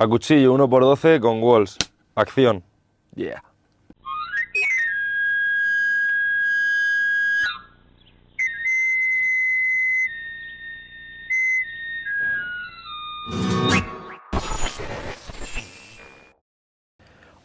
A cuchillo, 1x12 con walls. Acción. Yeah.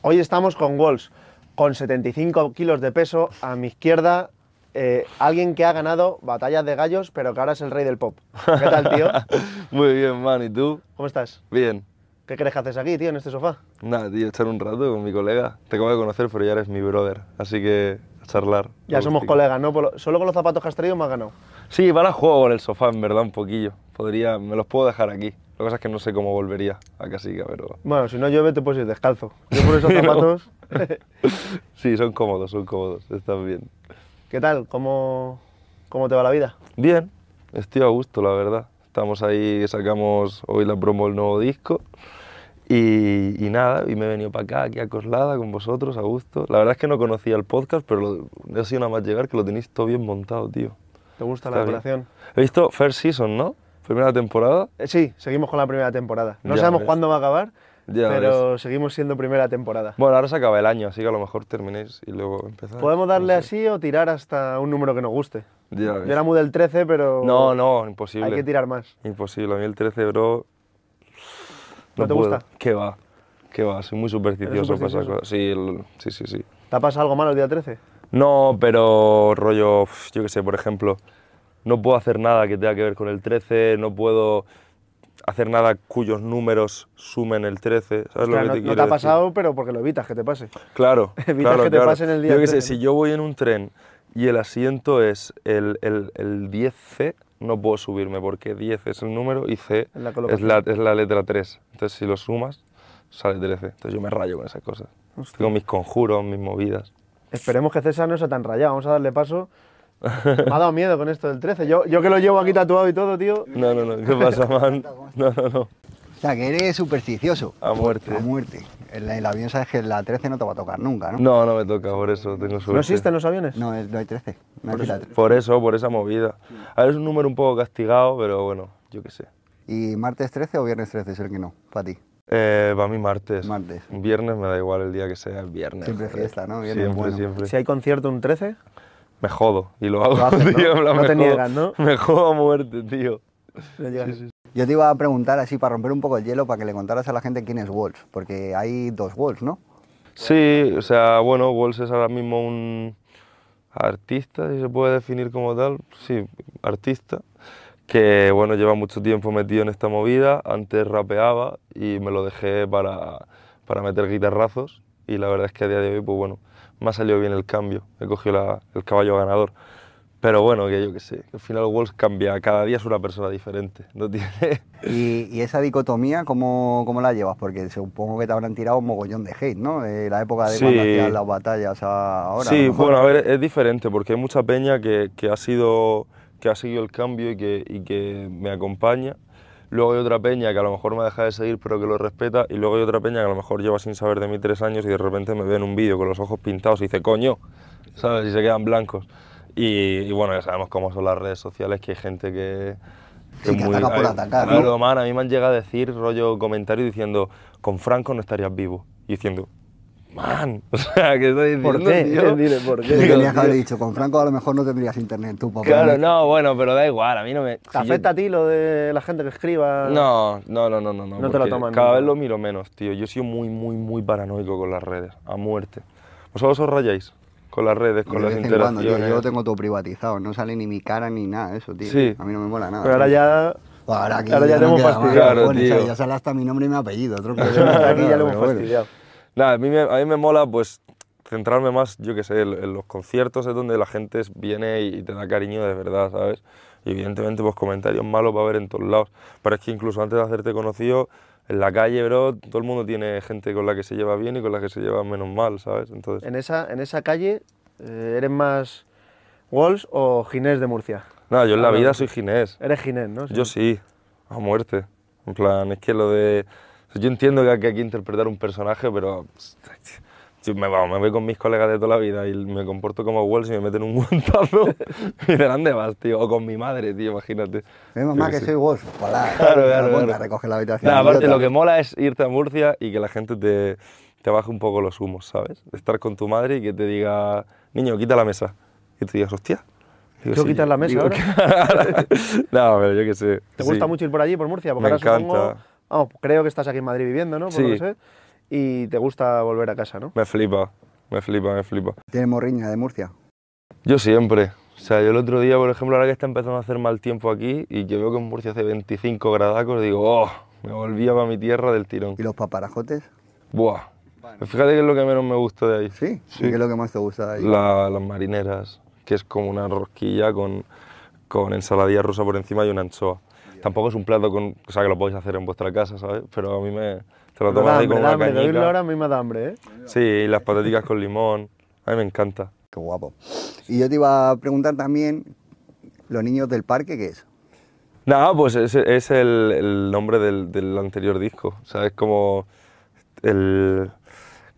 Hoy estamos con Walls, con 75 kilos de peso. A mi izquierda, eh, alguien que ha ganado batallas de gallos, pero que ahora es el rey del pop. ¿Qué tal, tío? Muy bien, man. ¿Y tú? ¿Cómo estás? Bien. ¿Qué crees que haces aquí, tío, en este sofá? Nada, tío, echar un rato con mi colega. Te acabo de conocer, pero ya eres mi brother, así que charlar. Ya somos colegas, ¿no? solo con los zapatos que has traído me has ganado. Sí, van a juego con el sofá, en verdad, un poquillo. Podría, me los puedo dejar aquí. Lo que pasa es que no sé cómo volvería a Casiga, pero... Bueno, si no llueve te puedes ir descalzo. Yo por esos zapatos... sí, son cómodos, son cómodos, están bien. ¿Qué tal? ¿Cómo, ¿Cómo te va la vida? Bien, estoy a gusto, la verdad. Estamos ahí, sacamos hoy la promo del nuevo disco. Y, nada, y me he venido para acá, aquí a Coslada, con vosotros, a gusto. La verdad es que no conocía el podcast, pero no ha sido nada más llegar que lo tenéis todo bien montado, tío. ¿Te gusta la decoración? He visto First Season, ¿no? Primera temporada. Eh, sí, seguimos con la primera temporada. No sabemos cuándo va a acabar, pero seguimos siendo primera temporada. Bueno, ahora se acaba el año, así que a lo mejor terminéis y luego empezáis. Podemos darle así o tirar hasta un número que nos guste. Yo era muy del 13, pero... No, no, imposible. Hay que tirar más. Imposible, a mí el 13, bro... ¿No, te gusta? ¿Qué va? ¿Qué va? Soy muy supersticioso. Sí, sí, sí, sí. ¿Te ha pasado algo malo el día 13? No, pero rollo, yo qué sé, por ejemplo, no puedo hacer nada que tenga que ver con el 13, no puedo hacer nada cuyos números sumen el 13. ¿sabes lo que no, te, no te ha pasado, pero porque lo evitas que te pase. Claro. evitas claro, que te pase en el día. Yo qué sé, si yo voy en un tren y el asiento es el, el, el 10C, no puedo subirme porque 10 es el número y C es, la, letra 3. Entonces, si lo sumas, sale 13. Entonces, yo me rayo con esas cosas. Tengo mis conjuros, mis movidas. Esperemos que César no sea tan rayado. Vamos a darle paso Me ha dado miedo con esto del 13. Yo, yo que lo llevo aquí tatuado y todo, tío. No, no, no. ¿Qué pasa, man? No, no, no. O sea, que eres supersticioso. A muerte. A muerte. El, avión, sabes que la 13 no te va a tocar nunca, ¿no? No, no me toca, por eso tengo suerte. ¿No existen los aviones? No, no hay 13. No por, eso, por eso, por esa movida. A ver, es un número un poco castigado, pero bueno, yo qué sé. ¿Y martes 13 o viernes 13 es el que no, para ti? Eh, para mí martes. Martes. Viernes me da igual el día que sea, el viernes. Siempre fiesta, ¿no? siempre, siempre. ¿Si hay concierto un 13? me jodo y lo hago, ¿no? te ¿no? Me jodo a muerte, tío. Yo te iba a preguntar así, para romper un poco el hielo, para que le contaras a la gente quién es Wolves, porque hay dos Wolves, ¿no? Sí, o sea, bueno, Wolves es ahora mismo un artista, si se puede definir como tal, sí, artista, que bueno, lleva mucho tiempo metido en esta movida, antes rapeaba y me lo dejé para, para meter guitarrazos y la verdad es que a día de hoy, pues bueno, me ha bien el cambio, he cogido el caballo ganador. Pero bueno, que yo qué sé, al final Wolves cambia, cada día es una persona diferente. No ¿Y, esa dicotomía cómo, cómo, la llevas? Porque supongo que te habrán tirado un mogollón de hate, ¿no? De eh, la época de cuando hacían las batallas a ahora. Sí, bueno, a ver, es diferente porque hay mucha peña que, ha, sido, que ha seguido el cambio y que me acompaña luego hay otra peña que a lo mejor me deja de seguir pero que lo respeta y luego hay otra peña que a lo mejor lleva sin saber de mí tres años y de repente me ve en un vídeo con los ojos pintados y dice, coño, ¿sabes? Y se quedan blancos. Y, bueno, ya sabemos cómo son las redes sociales, que hay gente que... que, sí, que ataca por atacar, ¿no? a mí me han llegado a decir rollo comentario diciendo, con Franco no estarías vivo. Y diciendo, man, o sea, que estoy diciendo, ¿Por qué? Tío, Dile, ¿por qué? tenías que haber dicho, con Franco a lo mejor no tendrías internet tú, papá. Claro, no, bueno, pero da igual, a mí no me... ¿Te afecta a ti lo de la gente que escriba? No, no, no, no, no. No, te lo toman. Cada vez lo miro menos, tío. Yo he sido muy, muy, muy paranoico con las redes, a muerte. ¿Vosotros os rayáis? con las redes, con de las interacciones. Cuando, yo lo tengo todo privatizado, no sale ni mi cara ni nada eso, tío. Sí. A mí no me mola nada. Pero ahora ya... Pues ahora, aquí ya, ya tenemos fastidiado. tío. Ya sale hasta mi nombre y mi apellido. Otro aquí ya lo hemos fastidiado nada, a mí, me, mola pues centrarme más, yo qué sé, en los conciertos es donde la gente viene y te da cariño de verdad, ¿sabes? Y evidentemente pues comentarios malos va a haber en todos lados, pero es que incluso antes de hacerte conocido, en la calle, bro, todo el mundo tiene gente con la que se lleva bien y con la que se lleva menos mal, ¿sabes? Entonces... En esa, en esa calle, eh, ¿eres más Walls o Ginés de Murcia? No, yo en la ah, vida soy Ginés. Eres Ginés, ¿no? Yo sí, a muerte. En plan, es que lo de yo entiendo que hay que interpretar un personaje, pero me, voy con mis colegas de toda la vida y me comporto como Wells y me meten un guantazo y de dónde vas, tío. O con mi madre, tío, imagínate. Mi mamá que, soy Wolf, para pues claro, claro, la recoge la habitación. aparte, lo que mola es irte a Murcia y que la gente te, te baje un poco los humos, ¿sabes? Estar con tu madre y que te diga, niño, quita la mesa. Y tú digas, hostia. Digo, ¿Tú quitas la mesa no, pero yo qué sé. ¿Te gusta mucho ir por allí, por Murcia? me encanta. Oh, creo que estás aquí en Madrid viviendo, ¿no? y te gusta volver a casa, ¿no? Me flipa, me flipa, me flipa. ¿Tienes morriña de Murcia? Yo siempre. O sea, yo el otro día, por ejemplo, ahora que está empezando a hacer mal tiempo aquí y que veo que en Murcia hace 25 gradacos, digo, oh, me volvía para mi tierra del tirón. ¿Y los paparajotes? Buah. Pues fíjate que es lo que menos me gusta de ahí. ¿Sí? sí. sí es lo que más te gusta de ahí? las marineras, que es como una rosquilla con, con ensaladilla rusa por encima y una anchoa. Tampoco es un plato con, o que lo podéis hacer en vuestra casa, ¿sabes? Pero a mí me... Te lo tomas ahí con una cañica. ahora a mí me da hambre, ¿eh? Sí, las patéticas con limón. A mí me encanta. Qué guapo. Y yo te iba a preguntar también, ¿los niños del parque qué es? Nada, pues es, el, nombre del, anterior disco. O es como el,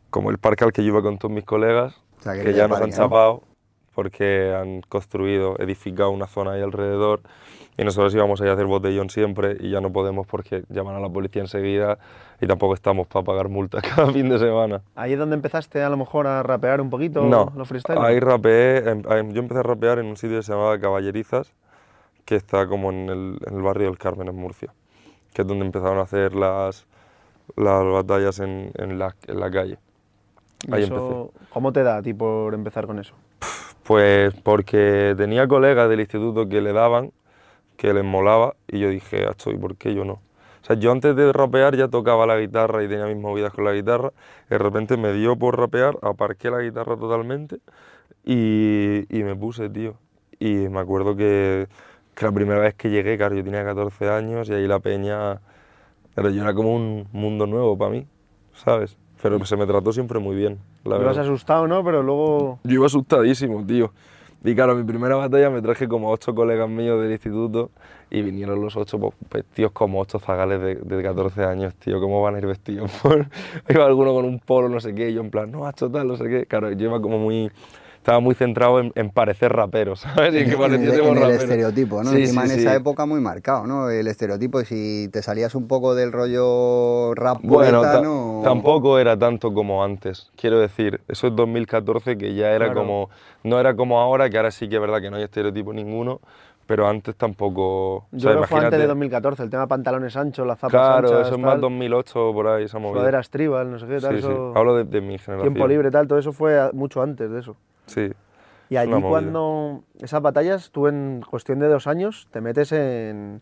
como el parque al que yo iba con todos mis colegas, que, ya nos han chapado porque han construido, edificado una zona ahí alrededor y nosotros íbamos a ir a hacer botellón siempre y ya no podemos porque llaman a la policía enseguida y tampoco estamos para pagar multas cada fin de semana. ¿Ahí es donde empezaste a lo mejor a rapear un poquito no, los freestyle? Ahí rapeé, yo empecé a rapear en un sitio que se llamaba Caballerizas, que está como en el, barrio del Carmen, en Murcia, que es donde empezaron a hacer las, las batallas en, en, la, calle. Ahí ¿Cómo te da a ti por empezar con eso? Pues porque tenía colegas del instituto que le daban que les molaba y yo dije, esto, ¿y por qué yo no? O sea, yo antes de rapear ya tocaba la guitarra y tenía mis movidas con la guitarra. De repente me dio por rapear, aparqué la guitarra totalmente y, me puse, tío. Y me acuerdo que, la primera vez que llegué, claro, yo tenía 14 años y ahí la peña... Pero yo era como un mundo nuevo para mí, ¿sabes? Pero se me trató siempre muy bien. La verdad. has asustado, ¿no? Pero luego... Yo iba asustadísimo, tío. Y claro, mi primera batalla me traje como ocho colegas míos del instituto y vinieron los ocho, pues, pues tíos, como ocho zagales de, 14 años, tío, ¿cómo van a ir vestidos? iba alguno con un polo, no sé qué, y yo en plan, no, hacho tal, no sé qué. Claro, yo iba como muy estaba muy centrado en, parecer raperos, ¿sabes? en el, estereotipo, ¿no? en esa época muy marcado, ¿no? El estereotipo, y si te salías un poco del rollo rap ¿no? tampoco era tanto como antes, quiero decir, eso es 2014 que ya era como, no era como ahora, que ahora sí que es verdad que no hay estereotipo ninguno, pero antes tampoco. Yo creo que fue antes de 2014, el tema pantalones anchos, las zapas claro, eso es más 2008 por ahí, esa movida. tribal, no sé qué, tal. eso, Hablo de, de, mi generación. Tiempo libre, tal, todo eso fue mucho antes de eso. Sí. Y allí cuando esas batallas, tú en cuestión de dos años te metes en,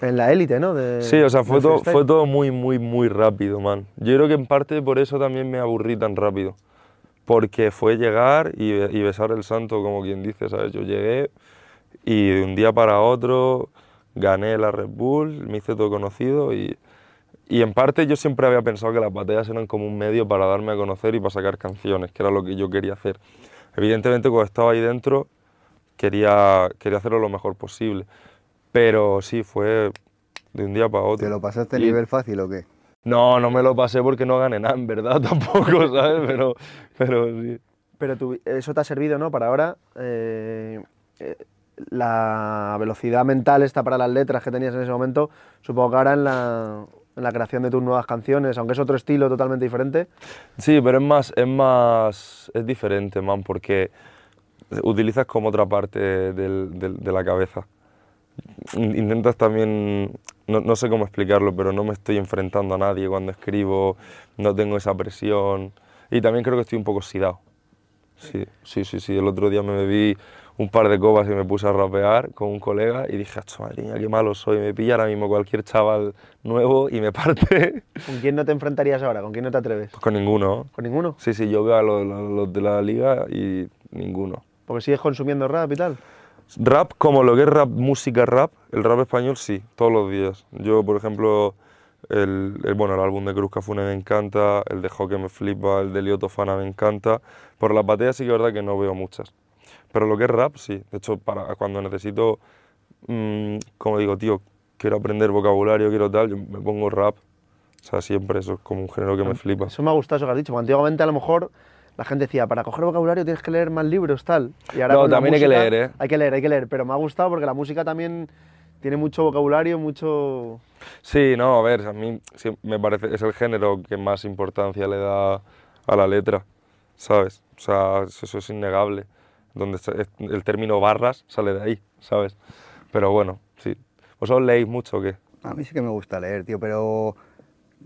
en la élite, ¿no? sí, o sea, fue todo, fue todo muy, muy, muy rápido, man. Yo creo que en parte por eso también me aburrí tan rápido. Porque fue llegar y, y besar el santo, como quien dice, ¿sabes? Yo llegué y de un día para otro gané la Red Bull, me hice todo conocido y y en parte yo siempre había pensado que las batallas eran como un medio para darme a conocer y para sacar canciones, que era lo que yo quería hacer. Evidentemente cuando estaba ahí dentro quería, hacerlo lo mejor posible, pero sí, fue de un día para otro. ¿Te lo pasaste a nivel fácil o qué? No, no me lo pasé porque no gané nada, en verdad, tampoco, ¿sabes? Pero, pero sí. Pero eso te ha servido, ¿no? Para ahora, eh, eh, la velocidad mental esta para las letras que tenías en ese momento, supongo que ahora en la, en la creación de tus nuevas canciones, aunque es otro estilo totalmente diferente. Sí, pero es más, es más, es diferente, man, porque utilizas como otra parte de la cabeza. Intentas también, no, no, sé cómo explicarlo, pero no me estoy enfrentando a nadie cuando escribo, no tengo esa presión y también creo que estoy un poco oxidado. Sí, sí, sí, sí. El otro día me bebí un par de copas y me puse a rapear con un colega y dije, madre mía, qué malo soy, me pilla ahora mismo cualquier chaval nuevo y me parte. ¿Con quién no te enfrentarías ahora? ¿Con quién no te atreves? Pues con ninguno. ¿Con ninguno? Sí, sí, yo veo a los, de la liga y ninguno. ¿Porque sigues consumiendo rap y tal? Rap, como lo que es rap, música rap, el rap español sí, todos los días. Yo, por ejemplo, el, bueno, el álbum de Cruz Cafune me encanta, el de Hockey me flipa, el de Lioto me encanta. Por las batallas sí que es verdad que no veo muchas. Pero lo que es rap, sí. De hecho, para cuando necesito, mm, como digo, tío, quiero aprender vocabulario, quiero tal, yo me pongo rap. O sea, siempre eso es como un género que me flipa. Eso me ha gustado eso que has dicho, antiguamente a lo mejor la gente decía, para coger vocabulario tienes que leer más libros, tal. Y ahora no, también hay que leer, ¿eh? Hay que leer, hay que leer, pero me ha gustado porque la música también tiene mucho vocabulario, mucho... Sí, no, a ver, a mí me parece, es el género que más importancia le da a la letra, ¿sabes? O sea, eso es innegable donde el término barras sale de ahí, ¿sabes? Pero bueno, sí. ¿Vosotros leéis mucho o qué? A mí sí que me gusta leer, tío, pero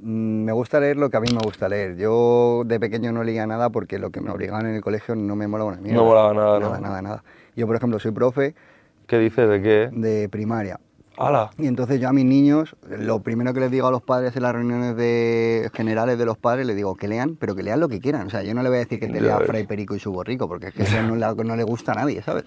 mm, me gusta leer lo que a mí me gusta leer. Yo de pequeño no leía nada porque lo que me obligaban en el colegio no me molaba una mierda. No molaba nada, nada, nada, nada. Yo, por ejemplo, soy profe. ¿Qué dices? ¿De qué? De primaria. Y entonces yo a mis niños, lo primero que les digo a los padres en las reuniones de, generales de los padres, les digo que lean, pero que lean lo que quieran. O sea, yo no le voy a decir que te lea Fray Perico y su borrico, porque es que eso no, le, no le gusta a nadie, ¿sabes?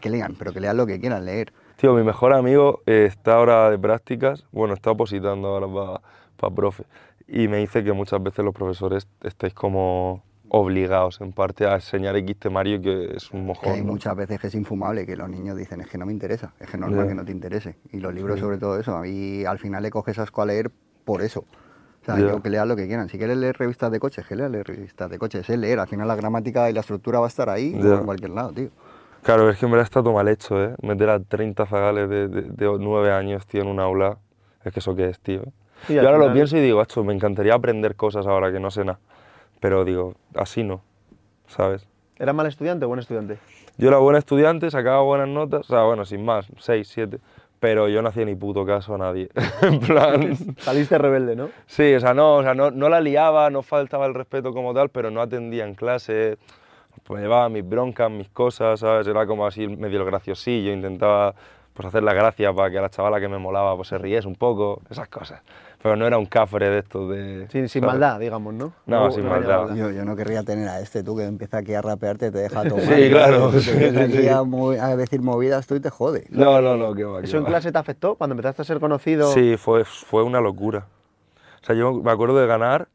que lean, pero que lean lo que quieran leer. Tío, mi mejor amigo eh, está ahora de prácticas, bueno, está opositando ahora para pa profe, y me dice que muchas veces los profesores estáis como obligados en parte a enseñar X temario que es un mojón. Que hay muchas veces que es infumable, que los niños dicen es que no me interesa, es que normal que no te interese. Y los libros sobre todo eso, a mí al final le coges asco a leer por eso. O sea, que lean lo que quieran. Si quieres leer revistas de coches, que lea revistas de coches. Es leer, al final la gramática y la estructura va a estar ahí en cualquier lado, tío. Claro, es que en verdad está todo mal hecho, ¿eh? Meter a 30 zagales de, de, 9 años, tío, en un aula, es que eso qué es, tío. Y Yo ahora lo pienso y digo, esto me encantaría aprender cosas ahora que no sé nada pero digo, así no, ¿sabes? ¿Era mal estudiante o buen estudiante? Yo era buen estudiante, sacaba buenas notas, o sea, bueno, sin más, seis, siete, pero yo no hacía ni puto caso a nadie, en plan... Saliste rebelde, ¿no? Sí, o sea, no, o sea, no, la liaba, no faltaba el respeto como tal, pero no atendía en clase, pues me llevaba mis broncas, mis cosas, ¿sabes? Era como así medio el graciosillo, intentaba pues hacer la gracia para que a la chavala que me molaba pues se riese un poco, esas cosas pero no era un cafre de estos de... Sin, sin maldad, digamos, ¿no? No, sin maldad. Yo, no querría tener a este, tú que empieza aquí a rapearte, te deja tomar. sí, claro. Te muy a, decir movidas tú y te jode. No, no, no, qué va, ¿Eso en clase te afectó cuando empezaste a ser conocido? Sí, fue, fue una locura. O sea, yo me acuerdo de ganar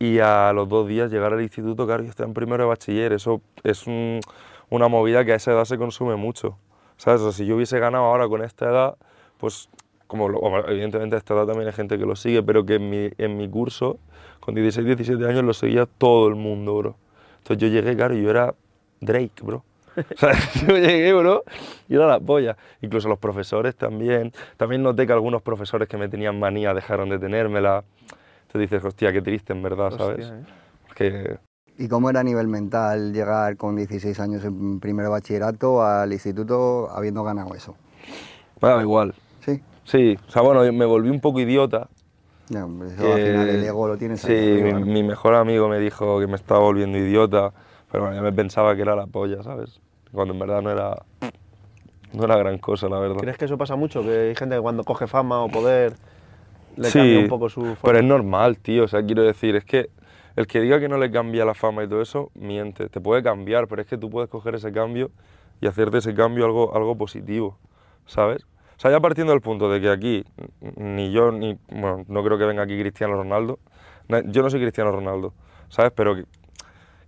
y a los dos días llegar al instituto, claro, yo estaba en primero de bachiller. Eso es una movida que a esa edad se consume mucho. O sea, si yo hubiese ganado ahora con esta edad, pues como evidentemente a esta edad también hay gente que lo sigue, pero que en mi, en mi curso, con 16, 17 años, lo seguía todo el mundo, bro. Entonces yo llegué, claro, y yo era Drake, bro. O sea, yo llegué, bro, y era la polla. Incluso los profesores también. También noté que algunos profesores que me tenían manía dejaron de tenérmela. Entonces dices, hostia, qué triste en verdad, ¿sabes? Eh. ¿Y cómo era a nivel mental llegar con 16 años en primer bachillerato al instituto habiendo ganado eso? Bueno, igual, Sí, o sea, bueno, me volví un poco idiota. No, eso al final el eh, ego lo tienes ahí, mi, mi, mejor amigo me dijo que me estaba volviendo idiota, pero bueno, ya me pensaba que era la polla, ¿sabes? Cuando en verdad no era, no era gran cosa, la verdad. ¿Crees que eso pasa mucho? Que hay gente que cuando coge fama o poder le cambia un poco su forma. pero es normal, tío. O sea, quiero decir, es que el que diga que no le cambia la fama y todo eso, miente. Te puede cambiar, pero es que tú puedes coger ese cambio y hacer de ese cambio algo, algo positivo, ¿sabes? O sea, ya partiendo del punto de que aquí ni yo, ni, bueno, no creo que venga aquí Cristiano Ronaldo. Yo no soy Cristiano Ronaldo, ¿sabes? Pero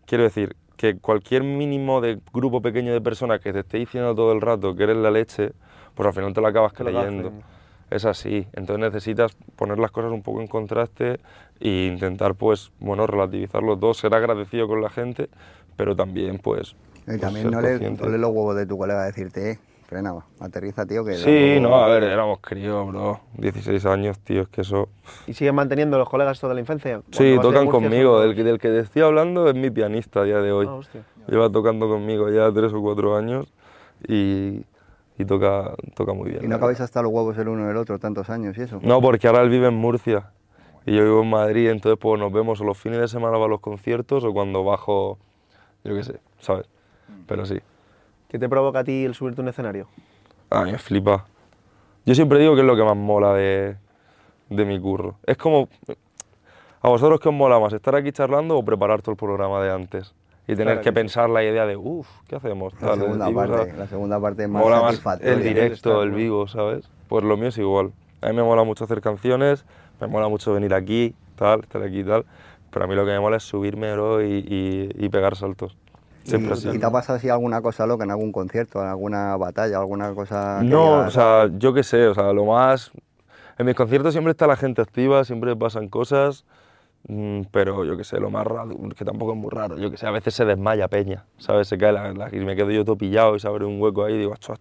quiero decir que cualquier mínimo de grupo pequeño de personas que te esté diciendo todo el rato que eres la leche, pues al final te la acabas creyendo. Es así, entonces necesitas poner las cosas un poco en contraste e intentar, pues, bueno, relativizar los dos, ser agradecido con la gente, pero también, pues... Y pues, también no, le, no le, los huevos de tu colega a decirte, eh, frena, aterriza, tío. Que sí, no, a ver, éramos críos, bro. 16 años, tío, es que eso. ¿Y siguen manteniendo los colegas toda la infancia? Sí, tocan conmigo. El, del que decía estoy hablando es mi pianista a día de hoy. Ah, Lleva tocando conmigo ya 3 o 4 años y toca, toca muy bien. ¿Y no acabáis hasta los huevos el uno del otro tantos años y eso? No, porque ahora él vive en Murcia y yo vivo en Madrid, entonces pues nos vemos los fines de semana para los conciertos o cuando bajo, yo qué sé, ¿sabes? Pero sí. ¿Qué te provoca a ti el subirte un escenario? mí ah, me flipa. Yo siempre digo que es lo que más mola de, mi curro. Es como, ¿a vosotros qué os mola más? ¿Estar aquí charlando o preparar todo el programa de antes? Y tener que, pensar la idea de, uff, ¿qué hacemos? La, segunda, parte, la segunda parte es más mola el directo, el vivo, ¿sabes? Pues lo mío es igual. A mí me mola mucho hacer canciones, me mola mucho venir aquí, tal, estar aquí y tal, pero a mí lo que me mola es subirme y pegar saltos. Y, te ha pasado así alguna cosa loca en algún concierto, en alguna batalla, alguna cosa? no, o sea, yo qué sé, o sea, lo más... En mis conciertos siempre está la gente activa, siempre pasan cosas, mm, pero yo qué sé, lo más raro, que tampoco es muy raro, yo qué sé, a veces se desmaya peña, ¿sabes? Se cae la, y me quedo yo todo pillado y se abre un hueco ahí y digo, achu,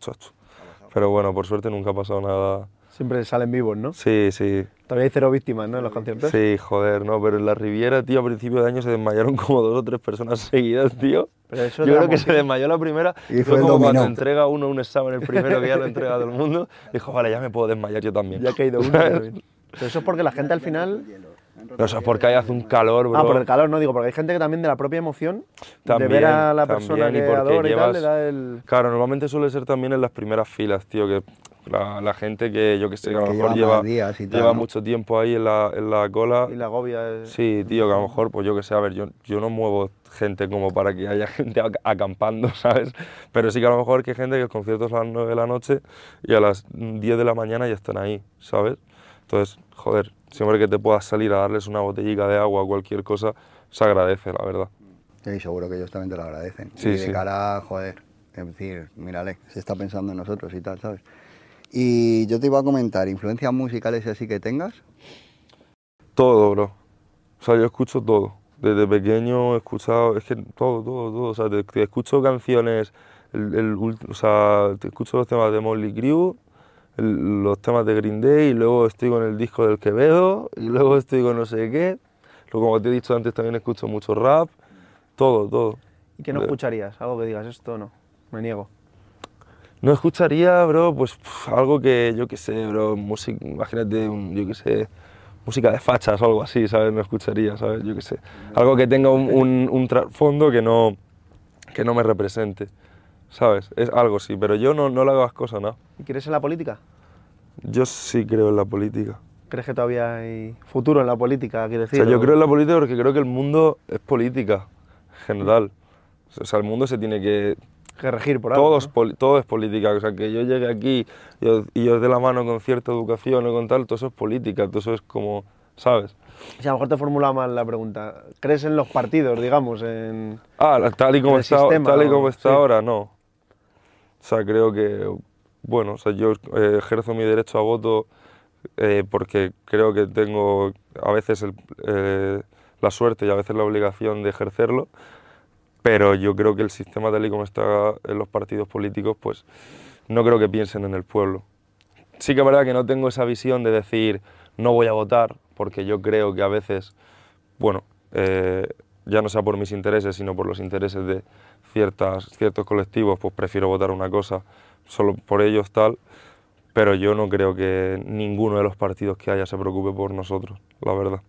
Pero bueno, por suerte nunca ha pasado nada Siempre salen vivos, ¿no? Sí, sí. Todavía hay cero víctimas, ¿no? En los conciertos. Sí, joder, no, pero en la Riviera, tío, a principios de año se desmayaron como dos o tres personas seguidas, tío. eso Yo creo que se desmayó la primera. Y fue, como cuando entrega uno un examen el primero que ya lo ha entregado el mundo. Dijo, vale, ya me puedo desmayar yo también. Ya ha caído uno. pero eso es porque la gente al final no sea porque ahí hace un calor, ah, bro. Ah, por el calor, no digo, porque hay gente que también de la propia emoción, también, de ver a la persona que adora y tal, le da el... Claro, normalmente suele ser también en las primeras filas, tío, que la, gente que, yo que sé, que a lo mejor lleva, mucho tiempo ahí en la, en cola. Y la agobia. es… Eh. Sí, tío, que a lo mejor, pues yo que sé, a ver, yo, yo no muevo gente como para que haya gente acampando, ¿sabes? Pero sí que a lo mejor que hay gente que el concierto es a las 9 de la noche y a las 10 de la mañana ya están ahí, ¿sabes? Entonces, joder, siempre que te puedas salir a darles una botellita de agua o cualquier cosa, se agradece, la verdad. Y seguro que ellos también te lo agradecen. Sí, de cara, joder, es decir, mírale, se está pensando en nosotros y tal, ¿sabes? Y yo te iba a comentar, ¿influencias musicales así que tengas? Todo, bro. O sea, yo escucho todo. Desde pequeño he escuchado, es que todo, todo, todo. O sea, te, escucho canciones, el, o sea, te escucho los temas de Molly Crew, los temas de Green Day, y luego estoy con el disco del Quevedo, y luego estoy con no sé qué. Luego, como te he dicho antes, también escucho mucho rap, todo, todo. ¿Y qué no eh. escucharías? Algo que digas, esto no, me niego. No escucharía, bro, pues algo que, yo qué sé, bro, música, imagínate, yo qué sé, música de fachas o algo así, ¿sabes? No escucharía, ¿sabes? Yo qué sé. Algo que tenga un, un, trasfondo que que no me represente. ¿sabes? Es algo sí, pero yo no, no le hago las cosas, ¿no? ¿Y crees en la política? Yo sí creo en la política. ¿Crees que todavía hay futuro en la política? quiere decir, yo creo en la política porque creo que el mundo es política, en general. O sea, el mundo se tiene que... regir por algo. Todo, es política. O sea, que yo llegue aquí y yo dé la mano con cierta educación o con tal, todo eso es política, todo eso es como... ¿sabes? O sea, a lo mejor te formula mal la pregunta. ¿Crees en los partidos, digamos? En, ah, tal y como está, tal y como está ahora, no. O sea, creo que, bueno, yo eh, ejerzo mi derecho a voto eh, porque creo que tengo a veces eh, la suerte y a veces la obligación de ejercerlo, pero yo creo que el sistema tal y como está en los partidos políticos, pues no creo que piensen en el pueblo. Sí que es verdad que no tengo esa visión de decir no voy a votar, porque yo creo que a veces, bueno, ya no sea por mis intereses, sino por los intereses de, ciertas, ciertos colectivos, pues prefiero votar una cosa solo por ellos tal, pero yo no creo que ninguno de los partidos que haya se preocupe por nosotros, la verdad.